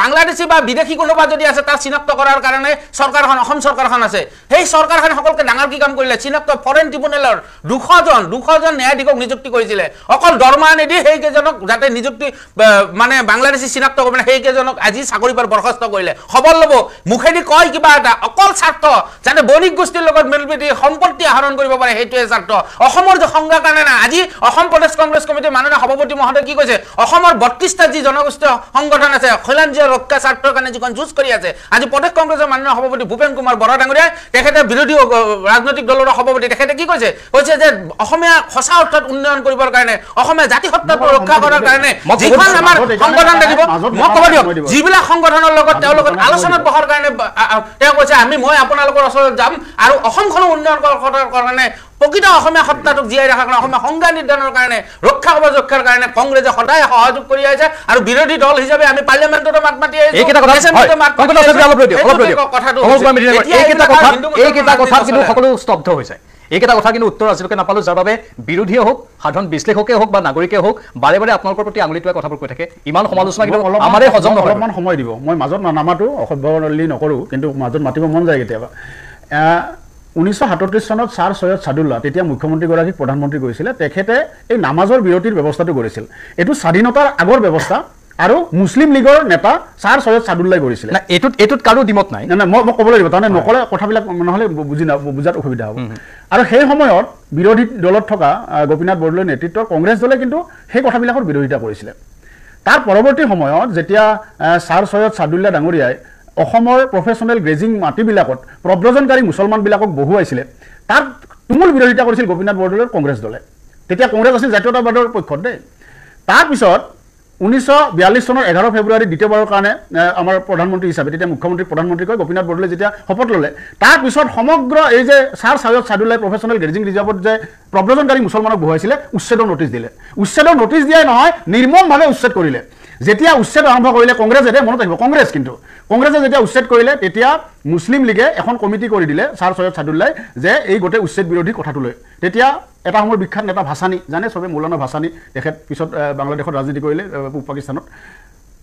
বাংলাদেশী বা বিদেশী কোনোবা যদি আছে তাৰ চিনাক্ত কৰাৰ কাৰণে চৰকাৰখন অসম চৰকাৰখন আছে সেই চৰকাৰখন সকলোকে ডাঙৰ কি কাম কৰিলে চিনাক্ত ফৰেন ট্ৰিবুনেলৰ দুশজন দুশজন ন্যায়াধীশক নিযুক্তি কৰিছিলে অকল দৰমহা মানে দি সেইকেইজনক যাতে নিযুক্তি মানে বাংলাদেশী চিনাক্ত কৰিব মানে সেইকেইজনক আজি চাকৰিৰ পৰা বৰখাস্ত কৰিলে খবৰ ল'ব মুখেদি কয় কিবা এটা অকল স্বাৰ্থ যাতে বণিক গোষ্ঠীৰ লগত মিলপ্ৰীতি সম্পত্তি আহৰণ কৰিব পাৰে সেইটোৱে স্বাৰ্থ অসমৰ যে সংজ্ঞা কাৰণে নাই আজি অসম প্ৰদেশ কংগ্ৰেছ কমিটিৰ মাননীয় সভাপতি মহোদয়ে কি কৈছে অসমৰ বত্ৰিছটা যি জনগোষ্ঠীয় সংগঠন আছে খলান শৈলাঞ্জীয় ৰক্ষা স্বাৰ্থৰ কাৰণে যিখন যুঁজ কৰি আছে আজি প্ৰদেশ কংগ্ৰেছৰ মাননীয় সভাপতি ভূপেন কুমাৰ বৰা বৰাডাঙৰীয়াই তেখেতে বিৰোধী ৰাজনৈতিক দলৰ সভাপতি তেখেতে কি কৈছে কৈছে যে অসমীয়া সঁচা অৰ্থত উন্নয়ন কৰিবৰ কাৰণে অসমীয়া জাতি সত্তাটো রক্ষা করার কারণে যখন আমার সংগঠন দিব মই কব দিও যেবিলা সংগঠনের লগত তেওঁ লগত আলোচনাত বহার কারণে তেওঁ কৈছে আমি মই আপোনালোকৰ অসল যাম আৰু অসমখন উন্নয়ন কৰাৰ কাৰণে প্রকৃত অসমীয়া সত্তাটোক জিয়াই রাখার কারণে অসমীয়া সংজ্ঞা নির্ধারণের কারণে রক্ষা হব রক্ষার কারণে কংগ্রেসে সদায় সহযোগ করে আছে আর বিরোধী দল হিসাবে আমি পার্লামেন্টত মাত মাতি আছে কথাটো কথা হিন্দু সকল স্তব্ধ হয়েছে এইকেইটা কথা কিন্তু উত্তৰ আজিলৈকে নাপালো যাৰ বাবে বিৰোধীয়ে হওক সাধাৰণ বিশ্লেষকে হওক বা নাগৰিকে হওক বাৰে বাৰে আপোনালোকৰ প্ৰতি আঙুলি টোৱা কথাবোৰ কৈ থাকে ইমান সমালোচনা কিন্তু আমাৰে হজম অলপমান সময় দিব মই মাজত নানামাতো অসভ্যলি নকৰোঁ কিন্তু মাজত মাতিব মন যায় কেতিয়াবা ঊনৈছশ সাতত্ৰিছ চনত ছাৰ ছৈয়দ চাদুল্লা তেতিয়া মুখ্যমন্ত্ৰীগৰাকীক প্ৰধানমন্ত্ৰী কৰিছিলে তেখেতে এই নামাজৰ বিৰতিৰ ব্যৱস্থাটো কৰিছিল এইটো স্বাধীনতাৰ আগৰ ব্যৱস্থা আৰু মুছলিম লীগৰ নেতা ছাৰ সৈয়দ চাদুল্লাই কৰিছিলে এইটোত এইটোত কাৰো দিমত নাই নাই মই মই ক'ব লাগিব তাৰমানে নকলে কথাবিলাক নহ'লে বুজি না বুজাত অসুবিধা হ'ব আৰু সেই সময়ত বিৰোধী দলত থকা গোপীনাথ বৰদলৈ নেতৃত্বৰ কংগ্ৰেছ দলে কিন্তু সেই কথাবিলাকৰ বিৰোধিতা কৰিছিলে তাৰ পৰৱৰ্তী সময়ত যেতিয়া ছাৰ সৈয়দ চাদুল্লা ডাঙৰীয়াই অসমৰ প্ৰফেচনেল গ্ৰেজিং মাটিবিলাকত প্ৰব্ৰজনকাৰী মুছলমানবিলাকক বহুৱাইছিলে তাত তুমুল বিৰোধিতা কৰিছিল গোপীনাথ বৰদলৈ কংগ্ৰেছ দলে তেতিয়া কংগ্ৰেছ আছিল জাতীয়তাবাদৰ পক্ষত দেই তাৰপিছত ঊনৈছশ চনৰ এঘাৰ ফেব্ৰুৱাৰী দ্বিতীয়বাৰৰ কাৰণে আমাৰ প্ৰধানমন্ত্ৰী হিচাপে তেতিয়া মুখ্যমন্ত্ৰী প্ৰধানমন্ত্ৰী কয় গোপীনাথ বৰদলৈ যেতিয়া শপত ল'লে তাৰপিছত সমগ্ৰ এই যে ছাৰ ছাইদ ছাদুল্লাই প্ৰফেচনেল গেজিং ৰিজাৰ্ভত যে প্ৰব্ৰজনকাৰী মুছলমানক বহুৱাইছিলে উচ্ছেদৰ নটিছ দিলে উচ্ছেদৰ নটিছ দিয়াই নহয় নিৰ্মমভাৱে উচ্ছেদ কৰিলে যেতিয়া উচ্ছেদ আৰম্ভ কৰিলে কংগ্ৰেছ এতিয়া মনত ৰাখিব কংগ্ৰেছ কিন্তু কংগ্ৰেছে যেতিয়া উচ্ছেদ কৰিলে তেতিয়া মুছলিম লীগে এখন কমিটি কৰি দিলে ছাৰ চৈয়দ ছাদুল্লাই যে এই গোটেই উচ্ছেদ বিৰোধী কথাটো লৈ তেতিয়া এটা সময়ৰ বিখ্যাত নেতা ভাষানী জানে চবেই মৌলানা ভাষানী তেখেত পিছত বাংলাদেশত ৰাজনীতি কৰিলে পূব পাকিস্তানত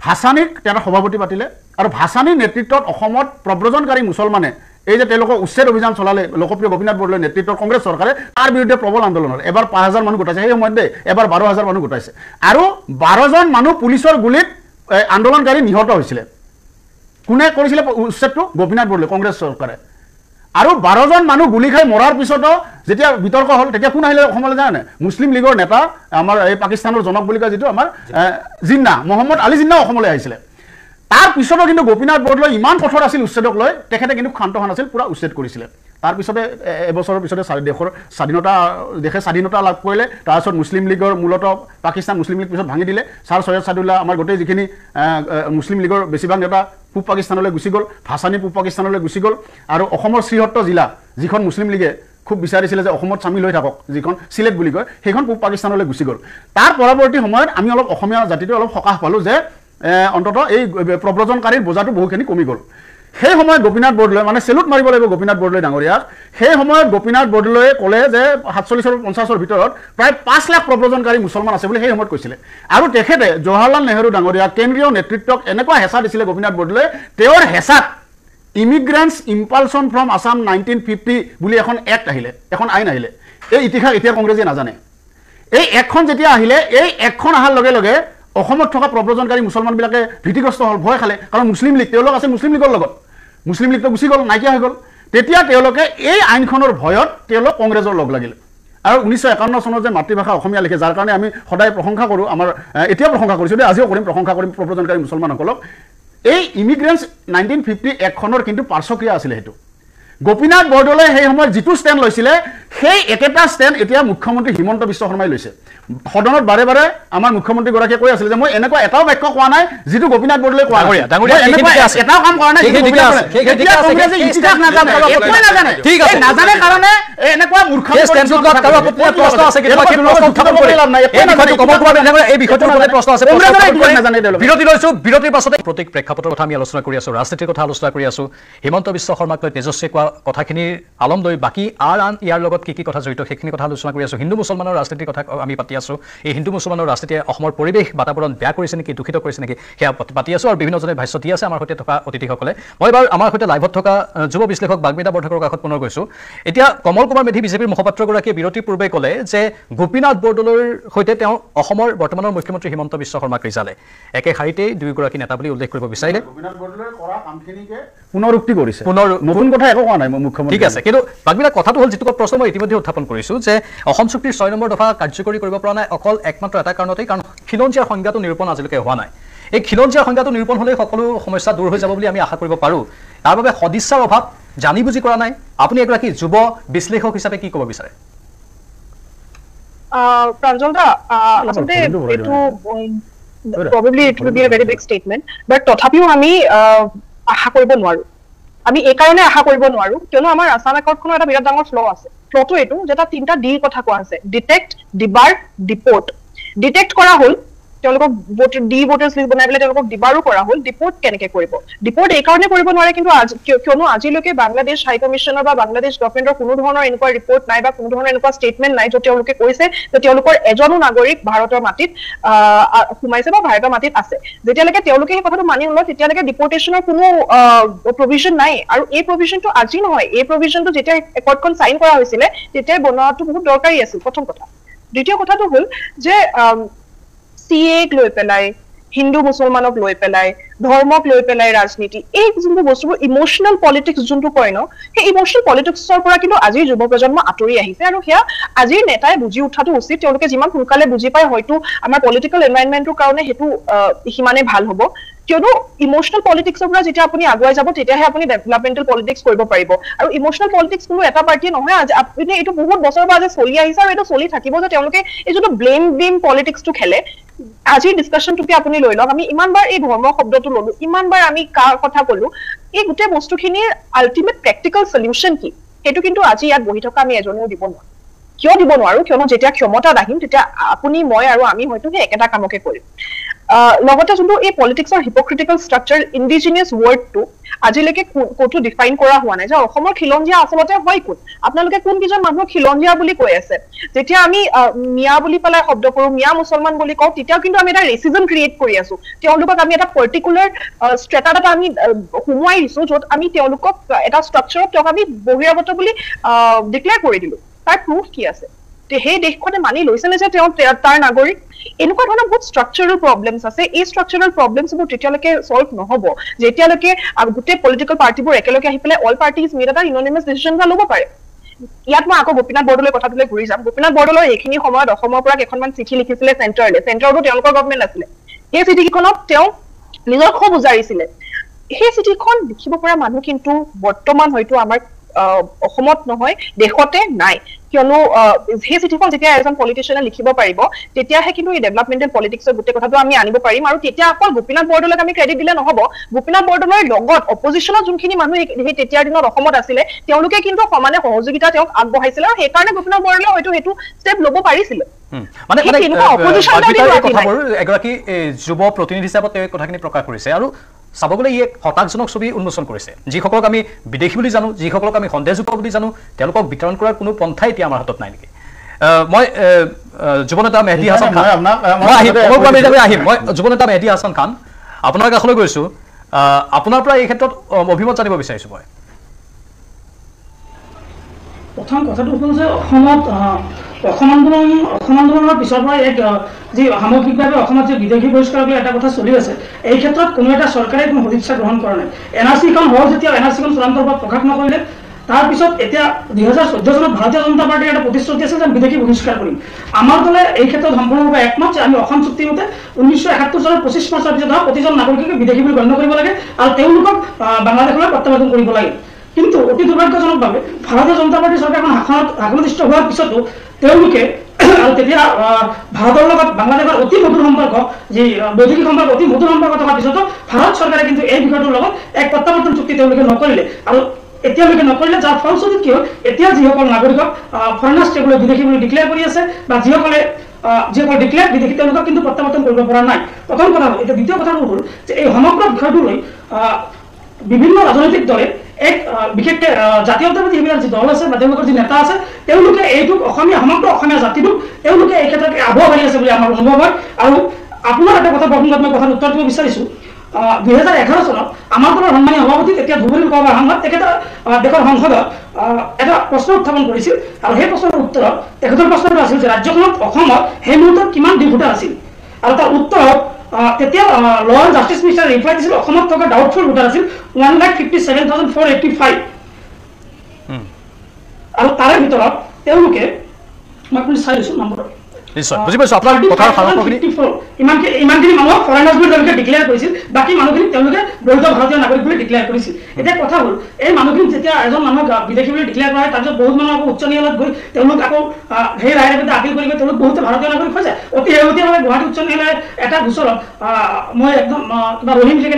ভাসানীক তেওঁৰ সভাপতি পাতিলে আৰু ভাসানীৰ নেতৃত্বত অসমত প্ৰব্ৰজনকাৰী মুছলমানে এই যে তেওঁলোকৰ উচ্ছেদ অভিযান চলালে লোকপ্ৰিয় গোপীনাথ বৰদলৈ নেতৃত্বত কংগ্ৰেছ চৰকাৰে তাৰ বিৰুদ্ধে প্ৰবল আন্দোলন হ'ল এবাৰ পাঁচ হাজাৰ মানুহ গোটাইছে সেই সময়ত দেই এবাৰ বাৰ হাজাৰ মানুহ গোটাইছে আৰু বাৰজন মানুহ পুলিচৰ গুলীত আন্দোলনকাৰী নিহত হৈছিলে কোনে কৰিছিলে উচ্ছেদটো গোপীনাথ বৰদলৈ কংগ্ৰেছ চৰকাৰে আৰু বাৰজন মানুহ গুলী খাই মৰাৰ পিছতো যেতিয়া বিতৰ্ক হ'ল তেতিয়া কোন আহিলে অসমলৈ যায় জানে মুছলিম লীগৰ নেতা আমাৰ এই পাকিস্তানৰ জনক বুলি কয় যিটো আমাৰ জিন্না মহম্মদ আলী জিন্না অসমলৈ আহিছিলে তাৰ পিছতো কিন্তু গোপীনাথ বৰদলৈ ইমান কঠোৰ আছিল উচ্ছেদক লৈ তেখেতে কিন্তু শান্ত হোৱা নাছিল পূৰা উচ্ছেদ কৰিছিলে তাৰপিছতে এবছৰৰ পিছতে দেশৰ স্বাধীনতা দেশে স্বাধীনতা লাভ কৰিলে তাৰপিছত মুছলিম লীগৰ মূলতঃ পাকিস্তান মুছলিম লীগ পিছত ভাঙি দিলে ছাৰ চৈয়দ ছাদুল্লাহ আমাৰ গোটেই যিখিনি মুছলিম লীগৰ বেছিভাগ নেতা পূব পাকিস্তানলৈ গুচি গ'ল ভাষানী পূব পাকিস্তানলৈ গুচি গ'ল আৰু অসমৰ শ্ৰীহত্ত জিলা যিখন মুছলিম লীগে খুব বিচাৰিছিলে যে অসমত চামিল হৈ থাকক যিখন ছিলেক্ট বুলি কয় সেইখন পূব পাকিস্তানলৈ গুচি গ'ল তাৰ পৰৱৰ্তী সময়ত আমি অলপ অসমীয়া জাতিটোৱে অলপ সকাহ পালোঁ যে অন্ততঃ এই প্ৰব্ৰজনকাৰীৰ বোজাটো বহুখিনি কমি গ'ল সেই সময়ত গোপীনাথ বৰদলৈ মানে চেলুট মাৰিব লাগিব গোপীনাথ বৰদলৈ ডাঙৰীয়াক সেই সময়ত গোপীনাথ বৰদলৈয়ে ক'লে যে সাতচল্লিছৰ পঞ্চাছৰ ভিতৰত প্ৰায় পাঁচ লাখ প্ৰব্ৰজনকাৰী মুছলমান আছে বুলি সেই সময়ত কৈছিলে আৰু তেখেতে জৱাহৰলাল নেহৰু ডাঙৰীয়াক কেন্দ্ৰীয় নেতৃত্বক এনেকুৱা হেঁচা দিছিলে গোপীনাথ বৰদলৈ তেওঁৰ হেঁচাত immigrants expulsion from Assam nineteen fifty বুলি এখন এক্ট আহিলে এখন আইন আহিলে এই ইতিহাস এতিয়া কংগ্ৰেছে নাজানে এই এক্টখন যেতিয়া আহিলে এই এক্টখন অহাৰ লগে লগে অসমত থকা প্ৰব্ৰজনকাৰী মুছলমানবিলাকে ভীতিগ্ৰস্ত হ'ল ভয় খালে কাৰণ মুছলিম লীগ তেওঁলোক আছে মুছলিম লীগৰ লগত মুছলিম লীগটো গুচি গ'ল নাইকিয়া হৈ গ'ল তেতিয়া তেওঁলোকে এই আইনখনৰ ভয়ত তেওঁলোক কংগ্ৰেছৰ লগ লাগিলে আৰু ঊনৈছশ একাৱন্ন চনত যে মাতৃভাষা অসমীয়া লিখে যাৰ কাৰণে আমি সদায় প্ৰশংসা কৰোঁ আমাৰ এতিয়াও প্ৰশংসা কৰিছোঁ আজিও কৰিম প্ৰশংসা কৰিম প্ৰব্ৰজনকাৰী মুছলমানসকলক এই ইমিগ্ৰেণ্টছ নাইনটিন ফিফটি একখনৰ কিন্তু পাৰ্শ্বক্ৰিয়া আছিলে সেইটো গোপীনাথ বৰদলৈ সেই সময়ত যিটো ষ্টেণ্ড লৈছিলে সেই একেটা ষ্টেণ্ড এতিয়া মুখ্যমন্ত্ৰী হিমন্ত বিশ্ব শৰ্মাই লৈছে সদনত বাৰে বাৰে আমাৰ মুখ্যমন্ত্ৰীগৰাকীয়ে কৈ আছিলে যে মই এনেকুৱা এটাও বাক্য কোৱা নাই যিটো গোপীনাথ বৰদলৈ কোৱা এটাও কাম কৰা নাই নাজানে কাৰণে প্ৰেক্ষাপটৰ কথা আমি আলোচনা কৰি আছো ৰাজনীতিৰ কথা আলোচনা কৰি আছো হিমন্ত বিশ্ব শৰ্মাক লৈ তেজস্বী কোৱা কথাখিনি আলম লৈ বাকী আৰ আন ইয়াৰ লগত কি কি কথা জড়িত সেইখিনি কথা আলোচনা কৰি আছোঁ হিন্দু মুছলমানৰ ৰাজনীতিৰ কথা আমি পাতি আছোঁ এই হিন্দু মুছলমানৰ ৰাজনীতিয়ে অসমৰ পৰিৱেশ বাতাবৰণ বেয়া কৰিছে নেকি দূষিত কৰিছে নেকি সেয়া পাতি আছোঁ আৰু বিভিন্নজনে ভাষ্য দি আছে আমাৰ সৈতে থকা অতিথিসকলে মই বাৰু আমাৰ সৈতে লাইভত থকা যুৱ বিশ্লেষক বাগমিতা বৰ্ধকৰ কাষত পুনৰ গৈছোঁ এতিয়া কমল কুমাৰ মেধি বিজেপিৰ মুখপাত্ৰগৰাকীয়ে বিৰতিৰ পূৰ্বে ক'লে যে গোপীনাথ বৰদলৈৰ সৈতে তেওঁ অসমৰ বৰ্তমানৰ মুখ্যমন্ত্ৰী হিমন্ত বিশ্ব শৰ্মাক ৰিজালে একে শাৰীতেই দুয়োগৰাকী নেতা বুলি উল্লেখ কৰিব বিচাৰিলে পুনৰুক্তি কৰিছে পুনৰ নতুন কথা একো কোৱা নাই মুখ্যমন্ত্ৰী ঠিক আছে কিন্তু বাকীবিলাক কথাটো হ'ল যিটো প্ৰশ্ন মই ইতিমধ্যে উত্থাপন কৰিছোঁ যে অসম চুক্তিৰ ছয় নম্বৰ দফা কাৰ্যকৰী কৰিব পৰা নাই অকল একমাত্ৰ এটা কাৰণতেই কাৰণ খিলঞ্জীয়াৰ সংজ্ঞাটো নিৰূপণ আজিলৈকে হোৱা নাই এই খিলঞ্জীয়াৰ সংজ্ঞাটো নিৰূপণ হ'লেই সকলো সমস্যা দূৰ হৈ যাব বুলি আমি আশা কৰিব পাৰোঁ তাৰ বাবে সদিচ্ছাৰ অভাৱ জানি বুজি কৰা নাই আপুনি এগৰাকী যুৱ বিশ্লেষক হিচাপে কি ক'ব বিচাৰে প্ৰাঞ্জল দা আচলতে তথাপিও আমি আশা কৰিব নোৱাৰো আমি এই কাৰণে আশা কৰিব নোৱাৰো কিয়নো আমাৰ আছাম একৰ্ডখনৰ এটা বিৰাট ডাঙৰ ফ্ল' আছে ফ্ল'টো এইটো যে তাত তিনিটা ডিৰ কথা কোৱা আছে ডিটেক্ট ডিবাৰ ডিপৰ্ট ডিটেক্ট কৰা হ'ল তেওঁলোকক ডি ভোটাৰ্ছ লিষ্ট বনাই পেলাই তেওঁলোকক দিবাৰো কৰা হ'ল ডিপৰ্ট কেনেকে কৰিব ডিপৰ্ট এইকাৰণে কৰিব নোৱাৰে কিন্তু কিয়নো আজিলৈকে বাংলাদেশ হাই কমিশ্যনৰ বা বাংলাদেশ গভৰ্ণমেণ্টৰ কোনো ধৰণৰ এনেকুৱা ৰিপৰ্ট নাই বা কোনো ধৰণৰ এনেকুৱা ষ্টেটমেণ্ট নাই য'ত তেওঁলোকে কৈছে যে তেওঁলোকৰ এজনো নাগৰিক ভাৰতৰ মাটিত সোমাইছে বা ভাৰতৰ মাটিত আছে যেতিয়ালৈকে তেওঁলোকে সেই কথাটো মানি নলয় তেতিয়ালৈকে ডিপৰ্টেশ্যনৰ কোনো প্ৰভিজন নাই আৰু এই প্ৰভিজনটো আজি নহয় এই প্ৰভিজনটো যেতিয়া একৰ্ডখন চাইন কৰা হৈছিলে তেতিয়াই বনোৱাটো বহুত দৰকাৰী আছিল প্ৰথম কথা দ্বিতীয় কথাটো হ'ল যে আহ চিএক লৈ পেলাই হিন্দু মুছলমানক লৈ পেলাই ধৰ্মক লৈ পেলাই ৰাজনীতি এই যোনটো বস্তুবোৰ ইমোশ্যনেল পলিটিক্স যোনটো কয় ন সেই ইমোশ্যনেল পলিটিক্সৰ পৰা কিন্তু আজিৰ যুৱ প্ৰজন্ম আঁতৰি আহিছে আৰু সেয়া আজিৰ নেতাই বুজি উঠাটো উচিত তেওঁলোকে যিমান সোনকালে বুজি পায় হয়তো আমাৰ পলিটিকেল এনভাইৰমেণ্টটোৰ কাৰণে সেইটো সিমানেই ভাল হ'ব কিয়নো ইমোশ্যনেল পলিটিক্সৰ পৰা যেতিয়া আপুনি আগুৱাই যাব তেতিয়াহে আপুনি ডেভেলপমেণ্টেল পলিটিক্স কৰিব পাৰিব আৰু ইম'চনেল পলিটিক্স কোনো এটা পাৰ্টীয়ে নহয় আজি আপুনি এইটো বহুত বছৰৰ পৰা আজি চলি আহিছে আৰু এইটো চলি থাকিব যে তেওঁলোকে এই যোনটো ব্লেম ব্লেম পলিটিক্সটো খেলে আজিৰ ডিছকাশ্যনটোকে আপুনি লৈ লওক আমি ইমানবাৰ এই ধৰ্ম শব্দটো ললো ইমানবাৰ আমি কাৰ কথা কলো এই গোটেই বস্তুখিনিৰ আল্টিমেট প্ৰেক্টিকেল চলিউশ্যন কি সেইটো কিন্তু আজি ইয়াত বহি থকা আমি এজনেও দিব নোৱাৰোঁ কিয় দিব নোৱাৰো কিয়নো যেতিয়া ক্ষমতাত আহিম তেতিয়া আপুনি মই আৰু আমি হয়তো সেই একেটা কামকে কৰিম লগতে যোনটো এই পলিটিক্সৰ হিপক্ৰিটিকেল ষ্ট্ৰাকচাৰ ইণ্ডিজিনিয়াছ ৱৰ্ডটো আজিলৈকে ক'তো ডিফাইন কৰা হোৱা নাই যে অসমৰ খিলঞ্জীয়া আচলতে হয় কোন আপোনালোকে কোনকেইজন মানুহক খিলঞ্জীয়া বুলি কৈ আছে যেতিয়া আমি মিয়া বুলি পেলাই শব্দ কৰোঁ মিয়া মুছলমান বুলি কওঁ তেতিয়াও কিন্তু আমি এটা ৰেচিজন ক্ৰিয়েট কৰি আছো তেওঁলোকক আমি এটা পাৰ্টিকুলাৰ ষ্ট্ৰেটাত এটা আমি সোমোৱাই দিছো য'ত আমি তেওঁলোকক এটা ষ্ট্ৰাকচাৰত তেওঁক আমি বহিৰাগত বুলি ডিক্লেয়াৰ কৰি দিলোঁ তাৰ প্ৰুফ কি আছে সেই দেশখনে মানি লৈছেনে যে তেওঁ তাৰ নাগৰিক এনেকুৱা ধৰণৰ বহুত ষ্ট্ৰাকচাৰেল প্ৰব্লেমছ আছে এই ষ্ট্ৰাকচাৰেল প্ৰব্লেমছবোৰ তেতিয়ালৈকে চল্ভ নহ'ব যেতিয়ালৈকে গোটেই পলিটিকেল পাৰ্টিবোৰ একেলগে আহি পেলাই অল পাৰ্টিজ মিট এটা ইনমাছ ডিচিশ্যন এটা ল'ব পাৰে ইয়াত মই আকৌ গোপীনাথ বৰদলৈ কথাটোলৈ ঘূৰি যাম গোপীনাথ বৰদলৈ এইখিনি সময়ত অসমৰ পৰা কেইখনমান চিঠি লিখিছিলে চেণ্টাৰলৈ চেণ্টাৰতো তেওঁলোকৰ গভৰ্ণমেণ্ট আছিলে সেই চিঠিকেইখনত তেওঁ নিজৰ খুব উজাৰিছিলে সেই চিঠিখন লিখিব পৰা মানুহ কিন্তু বৰ্তমান হয়তো আমাৰ অসমত নহয় দেশতে নাই কিয়নো সেই চিঠিখন যেতিয়া এজন পলিটিচিয়ানে লিখিব পাৰিব তেতিয়াহে কিন্তু এই ডেভেলপমেণ্টেল পলিটিক্সৰ গোটেই কথাটো আমি আনিব পাৰিম আৰু তেতিয়া অকল গোপীনাথ বৰদলৈক আমি ক্ৰেডিট দিলে নহ'ব গোপীনাথ বৰদলৈৰ লগত অপজিশ্যনৰ যোনখিনি মানুহ সেই তেতিয়াৰ দিনত অসমত আছিলে তেওঁলোকে কিন্তু সমানে সহযোগিতা তেওঁক আগবঢ়াইছিলে আৰু সেইকাৰণে গোপীনাথ বৰদলৈ হয়তো সেইটো ষ্টেপ ল'ব পাৰিছিলে এগৰাকী যুৱ প্ৰতিনিধি হিচাপত তেওঁ কথাখিনি প্ৰকাশ কৰিছে আৰু চাব গ'লে ই এক হতাশজনক ছবি উন্মোচন কৰিছে যিসকলক আমি বিদেশী বুলি জানো যিসকলক আমি সন্দেহযোগ্য বুলি জানো তেওঁলোকক বিতৰণ কৰাৰ কোনো পন্থাই এতিয়া আমাৰ হাতত নাই নেকি মই যুৱনেতা মেহদি হাছান খান মই আহিম মই যুৱনেতা মেহদি হাছান খান আপোনাৰ কাষলৈ গৈছোঁ আপোনাৰ পৰা এই ক্ষেত্ৰত অভিমত জানিব বিচাৰিছোঁ মই প্ৰথম কথাটো হ'ল যে অসমত অসম আন্দোলন অসম আন্দোলনৰ পিছৰ পৰা এক যি সামগ্ৰিকভাৱে অসমত যি বিদেশী বহিষ্কাৰক লৈ এটা কথা চলি আছে এই ক্ষেত্ৰত কোনো এটা চৰকাৰে কোনো সদিচ্ছা গ্ৰহণ কৰা নাই এন আৰ চিখন হ'ল যেতিয়া এন আৰ চিখন চূড়ান্ত ৰূপত প্ৰকাশ নকৰিলে তাৰপিছত এতিয়া দুহেজাৰ চৈধ্য চনত ভাৰতীয় জনতা পাৰ্টিৰ এটা প্ৰতিশ্ৰুতি আছে যে আমি বিদেশী বহিষ্কাৰ কৰিম আমাৰ দলে এই ক্ষেত্ৰত সম্পূৰ্ণৰূপে একমত যে আমি অসম চুক্তিমতে ঊনৈছশ একাত্তৰ চনৰ পঁচিছ মাৰ্চৰ পিছত হওক প্ৰতিজন নাগৰিককে বিদেশী বুলি গণ্য কৰিব লাগে আৰু তেওঁলোকক বাংলাদেশলৈ প্ৰত্যাৱৰ্তন কৰিব লাগে কিন্তু অতি দুৰ্ভাগ্যজনকভাৱে ভাৰতীয় জনতা পাৰ্টি চৰকাৰখন শাসনত আগনিষ্ঠ হোৱাৰ পিছতো তেওঁলোকে আৰু তেতিয়া ভাৰতৰ লগত বাংলাদেশৰ অতি মধুৰ সম্পৰ্ক যি বৈদেশিক সম্পৰ্ক অতি মধুৰ সম্পৰ্ক থকাৰ পিছতো ভাৰত চৰকাৰে কিন্তু এই বিষয়টোৰ লগত এক প্ৰত্যাৱৰ্তন চুক্তি তেওঁলোকে নকৰিলে আৰু এতিয়ালৈকে নকৰিলে যাৰ ফলস্বৰূপ কিয় এতিয়া যিসকল নাগৰিকক ফৰেনাৰ্ছ তেওঁলোকে বিদেশী বুলি ডিক্লেয়াৰ কৰি আছে বা যিসকলে যিসকল ডিক্লেয়াৰ বিদেশী তেওঁলোকক কিন্তু প্ৰত্যাৱৰ্তন কৰিব পৰা নাই প্ৰথম কথা হ'ল এতিয়া দ্বিতীয় কথাটো হ'ল যে এই সমগ্ৰ বিষয়টো লৈ বিভিন্ন ৰাজনৈতিক দলে এক বিশেষকৈ জাতীয়তাবাদী যিবিলাক দল আছে বা তেওঁলোকৰ যি নেতা আছে তেওঁলোকে এইটোক অসমীয়া সমগ্ৰ অসমীয়া জাতিটোক তেওঁলোকে এই ক্ষেত্ৰত আৱহ আছে বুলি আমাৰ অনুভৱ হয় আৰু আপোনাৰ এটা কথা প্ৰথমত মই কথাৰ উত্তৰ দিব বিচাৰিছোঁ দুহেজাৰ এঘাৰ চনত আমাৰ দলৰ সন্মানীয় সভাপতি তেতিয়া ধুবুৰী লোকসভাৰ সাংসদ তেখেতে দেশৰ সংসদত এটা প্ৰশ্ন উত্থাপন কৰিছিল আৰু সেই প্ৰশ্নৰ উত্তৰত তেখেতৰ প্ৰশ্নটো আছিল যে ৰাজ্যখনত অসমত সেই মুহূৰ্তত কিমান দুৰ্ভোটা আছিল আৰু তাৰ উত্তৰত তেতিয়া লৱাৰ জাষ্টিছ মিনিষ্টাৰে ৰিপ্লাই দিছিল অসমত থকা ডাউটফুল ভোটাৰ আছিল one lakh fifty seven thousand four eighty five আৰু তাৰে ভিতৰত তেওঁলোকে মই আপুনি চাই লৈছোঁ নম্বৰত নিশ্চয় বুজি পাইছোঁ আপোনাৰ কথাৰ সাৰাংশখিনি ইমানখিনি ইমানখিনি মানুহ ফৰেইনাৰ্ছ বুলি তেওঁলোকে ডিক্লেয়াৰ কৰিছিল বাকী মানুহখিনি তেওঁলোকে বৈধ ভাৰতীয় নাগৰিক বুলি ডিক্লেয়াৰ কৰিছিল এতিয়া কথা হ'ল এই মানুহখিনি যেতিয়া এজন মানুহক বিদেশী বুলি ডিক্লেয়াৰ কৰা হয় তাৰপিছত বহুত মানুহ আকৌ উচ্চ ন্যায়ালয়ত গৈ তেওঁলোক আকৌ সেই ৰায়ৰ বিৰুদ্ধে আপিল কৰি গৈ তেওঁলোক বহুত ভাৰতীয় নাগৰিক হৈ অতি শেহতীয়াভাৱে গুৱাহাটী উচ্চ ন্যায়ালয়ে এটা গোচৰত মই একদম কিবা ৰহিম থাকে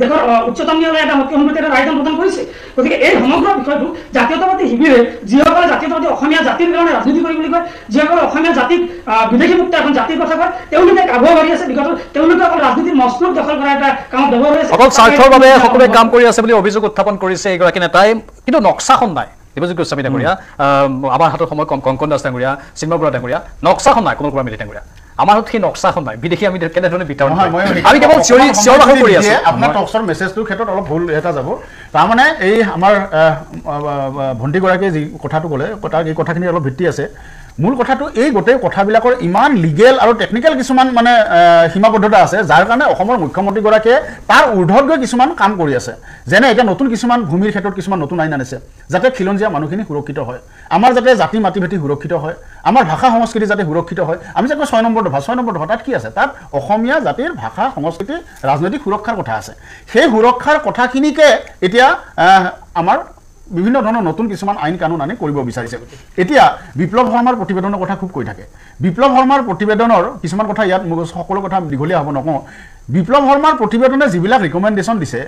দেশৰ উচ্চতম ন্যায়ালয়ে এটা মুখ্য সম্পত্তি এটা ৰায়দান প্ৰদান কৰিছে গতিকে এই সমগ্ৰ বিষয়টো জাতীয়তাবাদী শিবিৰে যিসকলে জাতীয়তাবাদী অসমীয়া জাতিৰ কাৰণে ৰাজনীতি কৰিম বুলি কয় যিসকলে অসমীয়া জাতিক বিদেশী মুক্ত এখন জাতিৰ কথা কয় তেওঁলোকে কাবৰ কৰি আছে বিগত তেওঁলোকে অকল ৰাজনীতিৰ মস্তক দখল কৰা এটা কামত ব্যৱহাৰ হৈ আছে অকল স্বাৰ্থৰ বাবে সকলোৱে কাম কৰি আছে বুলি অভিযোগ উত্থাপন কৰিছে এইগৰাকী নেতাই কিন্তু নক্সাখন নাই দেৱজিৎ গোস্বামী ডাঙৰীয়া আমাৰ হাতত সময় কম কংকন দাস ডাঙৰীয়া চিন্ময় বৰা ডাঙৰীয়া নক্সাখন নাই কোমল কুমাৰ মিলি ডাঙৰীয়া আমাৰ হাতত সেই নক্সাখন নাই বিদেশী আমি কেনেধৰণে বিতৰণ আমি কেৱল চিঞৰি চিঞৰ বাখৰ কৰি আছোঁ আপোনাৰ টক্সৰ মেছেজটোৰ ক্ষেত্ৰত অলপ ভুল এটা যাব তাৰমানে এই আমাৰ ভণ্টিগৰাকীয়ে যি কথাটো ক'লে তাৰ এই কথাখিনি অলপ ভিত্তি আছে মূল কথাটো এই গোটেই কথাবিলাকৰ ইমান লিগেল আৰু টেকনিকেল কিছুমান মানে সীমাবদ্ধতা আছে যাৰ কাৰণে অসমৰ মুখ্যমন্ত্ৰীগৰাকীয়ে তাৰ ঊৰ্ধত গৈ কিছুমান কাম কৰি আছে যেনে এতিয়া নতুন কিছুমান ভূমিৰ ক্ষেত্ৰত কিছুমান নতুন আইন আনিছে যাতে খিলঞ্জীয়া মানুহখিনি সুৰক্ষিত হয় আমাৰ যাতে জাতি মাতিভেটি সুৰক্ষিত হয় আমাৰ ভাষা সংস্কৃতি যাতে সুৰক্ষিত হয় আমি যে ছয় নম্বৰ দফা ছয় নম্বৰ দফা তাত কি আছে তাত অসমীয়া জাতিৰ ভাষা সংস্কৃতি ৰাজনৈতিক সুৰক্ষাৰ কথা আছে সেই সুৰক্ষাৰ কথাখিনিকে এতিয়া আমাৰ বিভিন্ন ধৰণৰ নতুন কিছুমান আইন কানুন আনি কৰিব বিচাৰিছে এতিয়া বিপ্লৱ শৰ্মাৰ প্ৰতিবেদনৰ কথা খুব কৈ থাকে বিপ্লৱ শৰ্মাৰ প্ৰতিবেদনৰ কিছুমান কথা ইয়াত সকলো কথা দীঘলীয়া হ'ব নকওঁ বিপ্লৱ শৰ্মাৰ প্ৰতিবেদনে যিবিলাক ৰিকমেণ্ডেশ্যন দিছে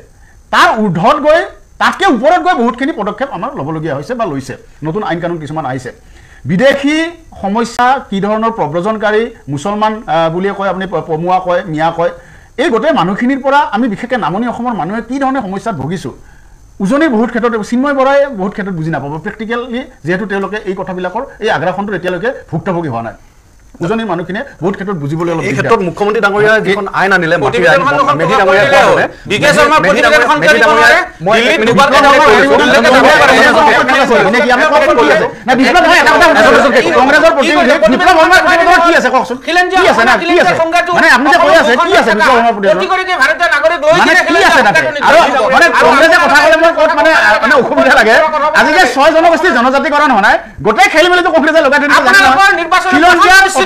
তাৰ ঊৰ্ধত গৈ তাতকৈ ওপৰত গৈ বহুতখিনি পদক্ষেপ আমাৰ ল'বলগীয়া হৈছে বা লৈছে নতুন আইন কানুন কিছুমান আহিছে বিদেশী সমস্যা কি ধৰণৰ প্ৰব্ৰজনকাৰী মুছলমান বুলিয়ে কয় আপুনি পমুৱা কয় মিয়া কয় এই গোটেই মানুহখিনিৰ পৰা আমি বিশেষকৈ নামনি অসমৰ মানুহে কি ধৰণে সমস্যাত ভুগিছোঁ উজনিৰ বহুত ক্ষেত্ৰত চিন্ময় বৰাই বহুত ক্ষেত্ৰত বুজি নাপাব প্ৰেক্টিকেলি যিহেতু তেওঁলোকে এই কথাবিলাকৰ এই আগ্ৰাসনটো এতিয়ালৈকে ভুক্তভোগী হোৱা নাই উজনিৰ মানুহখিনিয়ে বহুত ক্ষেত্ৰত বুজিবলৈ অলপ এই ক্ষেত্ৰত মুখ্যমন্ত্ৰী ডাঙৰীয়া যিখন আইন আনিলে অসুবিধা লাগে আজি যে ছয় জনগোষ্ঠী জনজাতিকৰণ হোৱা নাই গোটেই খেলি মেলিটো কংগ্ৰেছে লগাই দিছে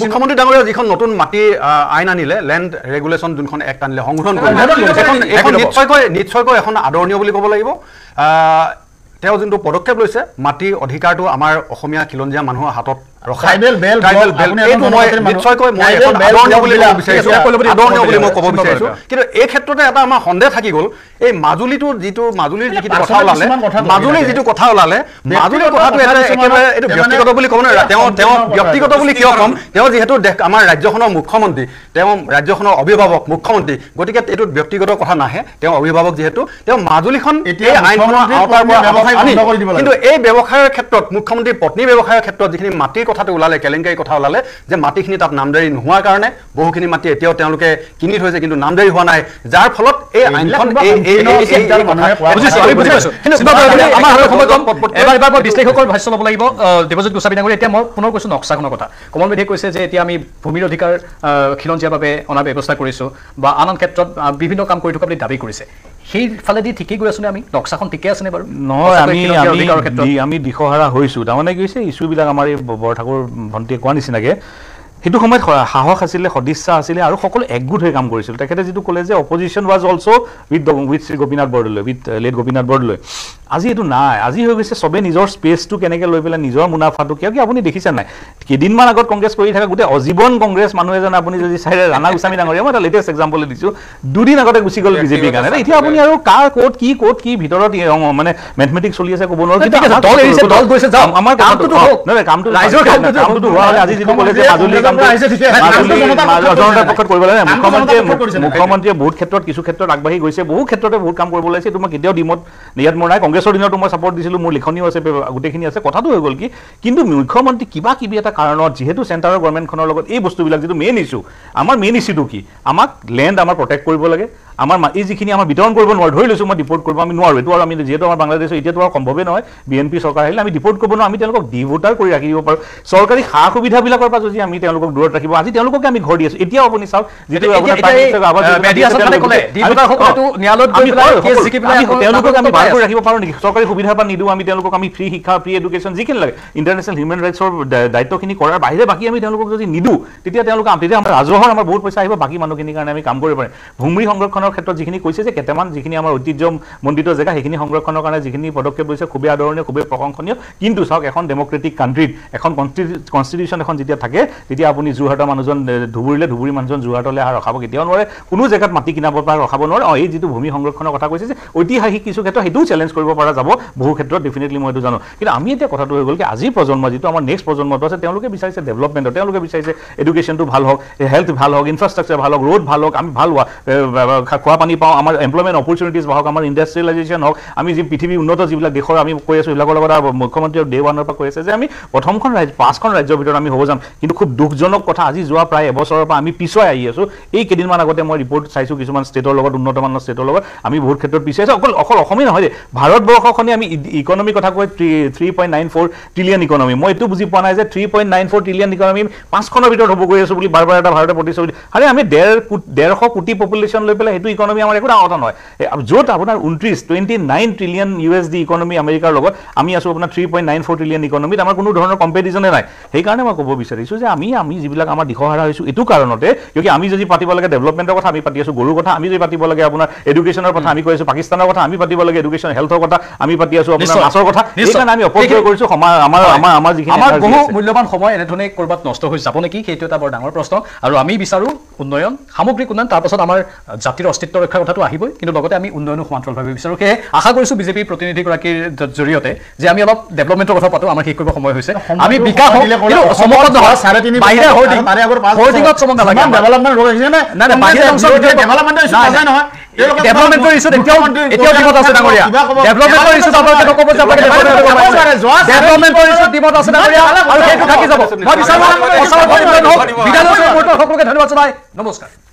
মুখ্যমন্ত্রী ডাঙরিয়া যখন নতুন মাতি আইন আনিলে ল্যান্ড রেগুলেশন যখন একট আনলে সংশোধন নিশ্চয়ক নিশ্চয়ক এখন আদরণীয় বলে কব লাগবে তেওঁ যোনটো পদক্ষেপ লৈছে মাটিৰ অধিকাৰটো আমাৰ অসমীয়া খিলঞ্জীয়া মানুহৰ হাতত কিন্তু এই ক্ষেত্ৰতে এটা আমাৰ সন্দেহ থাকি গ'ল এই মাজুলীটো যিটো মাজুলীৰ যিখিনি কথা ওলালে মাজুলীৰ যিটো কথা ওলালে মাজুলীৰ কথাটো একেবাৰে ব্যক্তিগত বুলি ক'ব নোৱাৰে তেওঁ তেওঁ ব্যক্তিগত বুলি কিয় ক'ম তেওঁ যিহেতু দেশ আমাৰ ৰাজ্যখনৰ মুখ্যমন্ত্ৰী তেওঁ ৰাজ্যখনৰ অভিভাৱক মুখ্যমন্ত্ৰী গতিকে এইটো ব্যক্তিগত কথা নাহে তেওঁ অভিভাৱক যিহেতু তেওঁ মাজুলীখন এতিয়া ব্যৱসায় বন্ধ কৰি দিব লাগে কিন্তু এই ব্যৱসায়ৰ ক্ষেত্ৰত মুখ্যমন্ত্ৰী পত্নী ব্যৱসায়ৰ ক্ষেত্ৰত যিখিনি মাটিৰ কথাটো ওলালে কেলেংকাৰী কথা ওলালে যে মাটিখিনি তাত নামদাৰী নোহোৱাৰ কাৰণে বহুখিনি মাটি এতিয়াও তেওঁলোকে কিনি থৈছে কিন্তু নামদাৰী হোৱা নাই যাৰ ফলত এই আইনখন বিশ্লেষকৰ ভাষ্য ল'ব লাগিব দেৱজিৎ গোস্বামী ডাঙৰী এতিয়া মই পুনৰ কৈছোঁ নক্সাখনৰ কথা কমল বেধিয়ে কৈছে যে এতিয়া আমি ভূমিৰ অধিকাৰ খিলঞ্জীয়াৰ বাবে ব্যৱস্থা কৰিছোঁ বা আন আন ক্ষেত্ৰত বিভিন্ন কাম কৰি থকা বুলি দাবী কৰিছে সেইফালেদি ঠিকেই গৈ আছোনে আমি নক্সাখন ঠিকে আছেনে বাৰু নহয় আমি আমি আমি দিশহাৰা হৈছোঁ তাৰমানে কি হৈছে ইছ্যুবিলাক আমাৰ এই বৰঠাকুৰ ভণ্টিয়ে কোৱা নিচিনাকৈ সেইটো সময়ত সাহস আছিলে সদিচ্ছা আছিলে আৰু সকলো একগোট হৈ কাম কৰিছিল তেখেতে যিটো ক'লে যে opposition was also' with with Shri Gopinath Bordoloi with late Gopinath Bordoloi আজি এইটো নাই আজি হৈ গৈছে চবে নিজৰ স্পেচটো কেনেকৈ লৈ পেলাই নিজৰ মুনাফাটো কিয় কি আপুনি দেখিছে নাই কেইদিনমান আগত কংগ্ৰেছ কৰি থাকে গোটেই অজীৱন কংগ্ৰেছ মানুহ এজন আপুনি যদি চাই ৰাণা গোস্বামী ডাঙৰীয়া মই এটা লেটেষ্ট এক্সাম্পলে দিছোঁ দুদিন আগতে গুচি গ'ল বিজেপিৰ কাৰণে এতিয়া আপুনি আৰু কাৰ ক'ত কি ক'ত কি ভিতৰত মানে মেথমেটিক্স চলি আছে ক'ব নোৱাৰোঁ কামটো হোৱা হ'লে আজি যিটো ক'লে যে কৰিব লাগে মুখ্যমন্ত্ৰীয়ে মুখ্যমন্ত্ৰীয়ে বহুত ক্ষেত্ৰত কিছু ক্ষেত্ৰত আগবাঢ়ি গৈছে বহু ক্ষেত্ৰতে বহুত কাম কৰিব লাগিছে এইটো মই কেতিয়াও ডিমত নিয়াত মোৰ নাই কংগ্ৰেছৰ দিনতো মই চাপৰ্ট দিছিলোঁ মোৰ লিখনিও আছে গোটেইখিনি আছে কথাটো হৈ গ'ল কি কিন্তু মুখ্যমন্ত্ৰী কিবা কিবি এটা কাৰণত যিহেতু চেণ্টাৰৰ গভৰ্ণমেণ্টখনৰ লগত এই বস্তুবিলাক যিটো মেইন ইছ্যু আমাৰ মেইন ইছ্যুটো কি আমাক লেণ্ড আমাৰ প্ৰটেক্ট কৰিব লাগে আমাৰ এই যিখিনি আমাৰ বিতৰণ কৰিব নোৱাৰোঁ ধৰি লৈছোঁ মই ডিপৰ্ট কৰিব আমি নোৱাৰোঁ এইটো আৰু আমি যিহেতু আমাৰ বাংলাদেশৰ এতিয়াতো আৰু সম্ভৱেই নহয় বি এন পি চৰকাৰ আহিলে আমি ডিপৰ্ট কৰিব নোৱাৰোঁ আমি তেওঁলোকক ডিভোটাৰ কৰি ৰাখি দিব পাৰোঁ চৰকাৰী সা সুবিধাবিলাকৰ পৰা যদি আমি তেওঁলোকক দূৰত ৰাখিব আজি তেওঁলোককে আমি ঘৰ দি আছোঁ এতিয়াও আপুনি চাওক যিটো তেওঁলোকক আমি ভাল কৰি ৰাখিব পাৰোঁ নেকি চৰকাৰী সুবিধাৰ পৰা নিদিওঁ আমি তেওঁলোকক আমি ফ্ৰী শিক্ষা ফ্ৰী এডুকেশ্যন যিখিনি লাগে ইণ্টাৰনেশ্যনেল হিউমেন ৰাইটছৰ দায়িত্বখিনি কৰাৰ বাহিৰে বাকী আমি তেওঁলোকক যদি নিদিওঁ তেতিয়া তেওঁলোকে তেতিয়া আমাৰ ৰাজহৰ আমাৰ বহুত পইচা আহিব বাকী মানুহখিনিৰ কাৰণে আমি কাম কৰিব পাৰিম ভূমি সংৰক্ষণ সংৰক্ষণৰ ক্ষেত্ৰত যিখিনি কৈছে যে কেইটামান যিখিনি আমাৰ ঐতিহ্যমণ্ডিত জেগা সেইখিনি সংৰক্ষণৰ কাৰণে যিখিনি পদক্ষেপ লৈছে খুবেই আদৰণীয় খুবেই প্ৰশংসনীয় কিন্তু চাওক এখন ডেমক্ৰেটিক কাণ্ট্ৰিত এখন কনষ্টি এখন যেতিয়া থাকে তেতিয়া আপুনি যোৰহাটৰ মানুহজন ধুবুৰীলৈ ধুবুৰী মানুহজন যোৰহাটলৈ অহা ৰখাব কেতিয়াও নোৱাৰে কোনো জেগাত মাটি কিনাব পৰা ৰখাব নোৱাৰে অঁ এই যিটো ভূমি সংৰক্ষণৰ কথা কৈছে যে ঐতিহাসিক কিছু ক্ষেত্ৰত সেইটোও চেলেঞ্জ কৰিব পৰা যাব বহু ক্ষেত্ৰত ডেফিনেটলি মই এইটো জানো কিন্তু আমি এতিয়া কথাটো হৈ গ'ল কি আজিৰ প্ৰজন্ম যিটো আমাৰ নেক্সট প্ৰজন্মটো আছে তেওঁলোকে বিচাৰিছে ডেভেলপমেণ্টৰ তেওঁলোকে বিচাৰিছে এডুকেশ্যনটো ভাল হওক হেল্থ ভাল হওক ইনফ্ৰাষ্ট্ৰাকচাৰ ভাল হওক ৰোড ভাল হওক আমি ভাল হোৱা খোৱা পানী পাওঁ আমাৰ এমপ্লয়মেণ্ট অপৰচুনিটিজ হওক আমাৰ ইণ্ডাষ্ট্ৰিয়েলাইজেশ্যন হওক আমি যি পৃথিৱী উন্নত যিবিলাক দেশৰ আমি কৈ আছোঁ সেইবিলাকৰ লগত মুখ্যমন্ত্ৰীয়ে ডে ওৱানৰ পৰা কৈ আছে যে আমি প্ৰথমখন ৰাজ্য পাঁচখন ৰাজ্যৰ ভিতৰত আমি হ'ব যাম কিন্তু খুব দুখজনক কথা আজি যোৱা প্ৰায় এবছৰৰ পৰা আমি পিছুৱাই আহি আছোঁ এই কেইদিনমান আগতে মই ৰিপৰ্ট চাইছোঁ কিছুমান ষ্টেটৰ লগত উন্নতমানৰ ষ্টেটৰ লগত আমি বহুত ক্ষেত্ৰত পিছুৱাই আছোঁ অকল অকল অসমেই নহয় যে ভাৰতবৰ্ষখনে আমি ইকনমিৰ কথা কৈ three three point nine four trillion economy মই এইটো বুজি পোৱা নাই যে three point nine four trillion economy পাঁচখনৰ ভিতৰত হ'ব গৈ আছোঁ বুলি বাৰ বাৰ এটা ভাৰতে প্ৰতিচ্ছবি আৰে আমি ডেৰ ডেৰশ কোটি পপুলেশ্যন লৈ পেলাই সেইটো ইকনমি আমাৰ একো ডাঙৰ কথা নহয় য'ত আপোনাৰ ঊনত্ৰিছ twenty nine trillion U S D economy আমেৰিকাৰ লগত আমি আছোঁ আপোনাৰ three point nine four trillion ইকনমিত আমাৰ কোনো ধৰণৰ কম্পিটিশনে নাই সেইকাৰণে মই ক'ব বিচাৰিছোঁ যে আমি আমি যিবিলাক আমাৰ দিশহাৰা হৈছোঁ এইটো কাৰণতে কিয়কি আমি যদি পাতিব লাগে ডেভেলপমেণ্টৰ কথা আমি পাতি আছোঁ গৰুৰ কথা আমি যদি পাতিব লাগে আপোনাৰ এডুকেশ্যনৰ কথা আমি কৈ আছোঁ পাকিস্তানৰ কথা আমি পাতিব লাগে এডুকেশ্যন হেল্থৰ কথা আমি পাতি আছোঁ আপোনাৰ মাছৰ কথা আমি অপচয় কৰিছোঁ আমাৰ মূল্যৱান সময় এনেধৰণে ক'ৰবাত নষ্ট হৈছে যাব নেকি সেইটো এটা বৰ ডাঙৰ প্ৰশ্ন আৰু আমি বিচাৰোঁ উন্নয়ন সামগ্ৰিক উন্নয়ন তাৰপাছত আমাৰ জাতিৰ অস্তিত্ব ৰক্ষাৰ কথাটো আহিবই কিন্তু লগতে আমি উন্নয়নো সমান্তৰালভাৱে বিচাৰোঁ সেয়ে আশা কৰিছোঁ বিজেপিৰ প্ৰতিনিধিগৰাকীৰ জৰিয়তে যে আমি অলপ ডেভেলপমেণ্টৰ কথা পাতোঁ আমাৰ শেষ কৰিব সময় হৈছে আমি বিকাশ নমস্কাৰ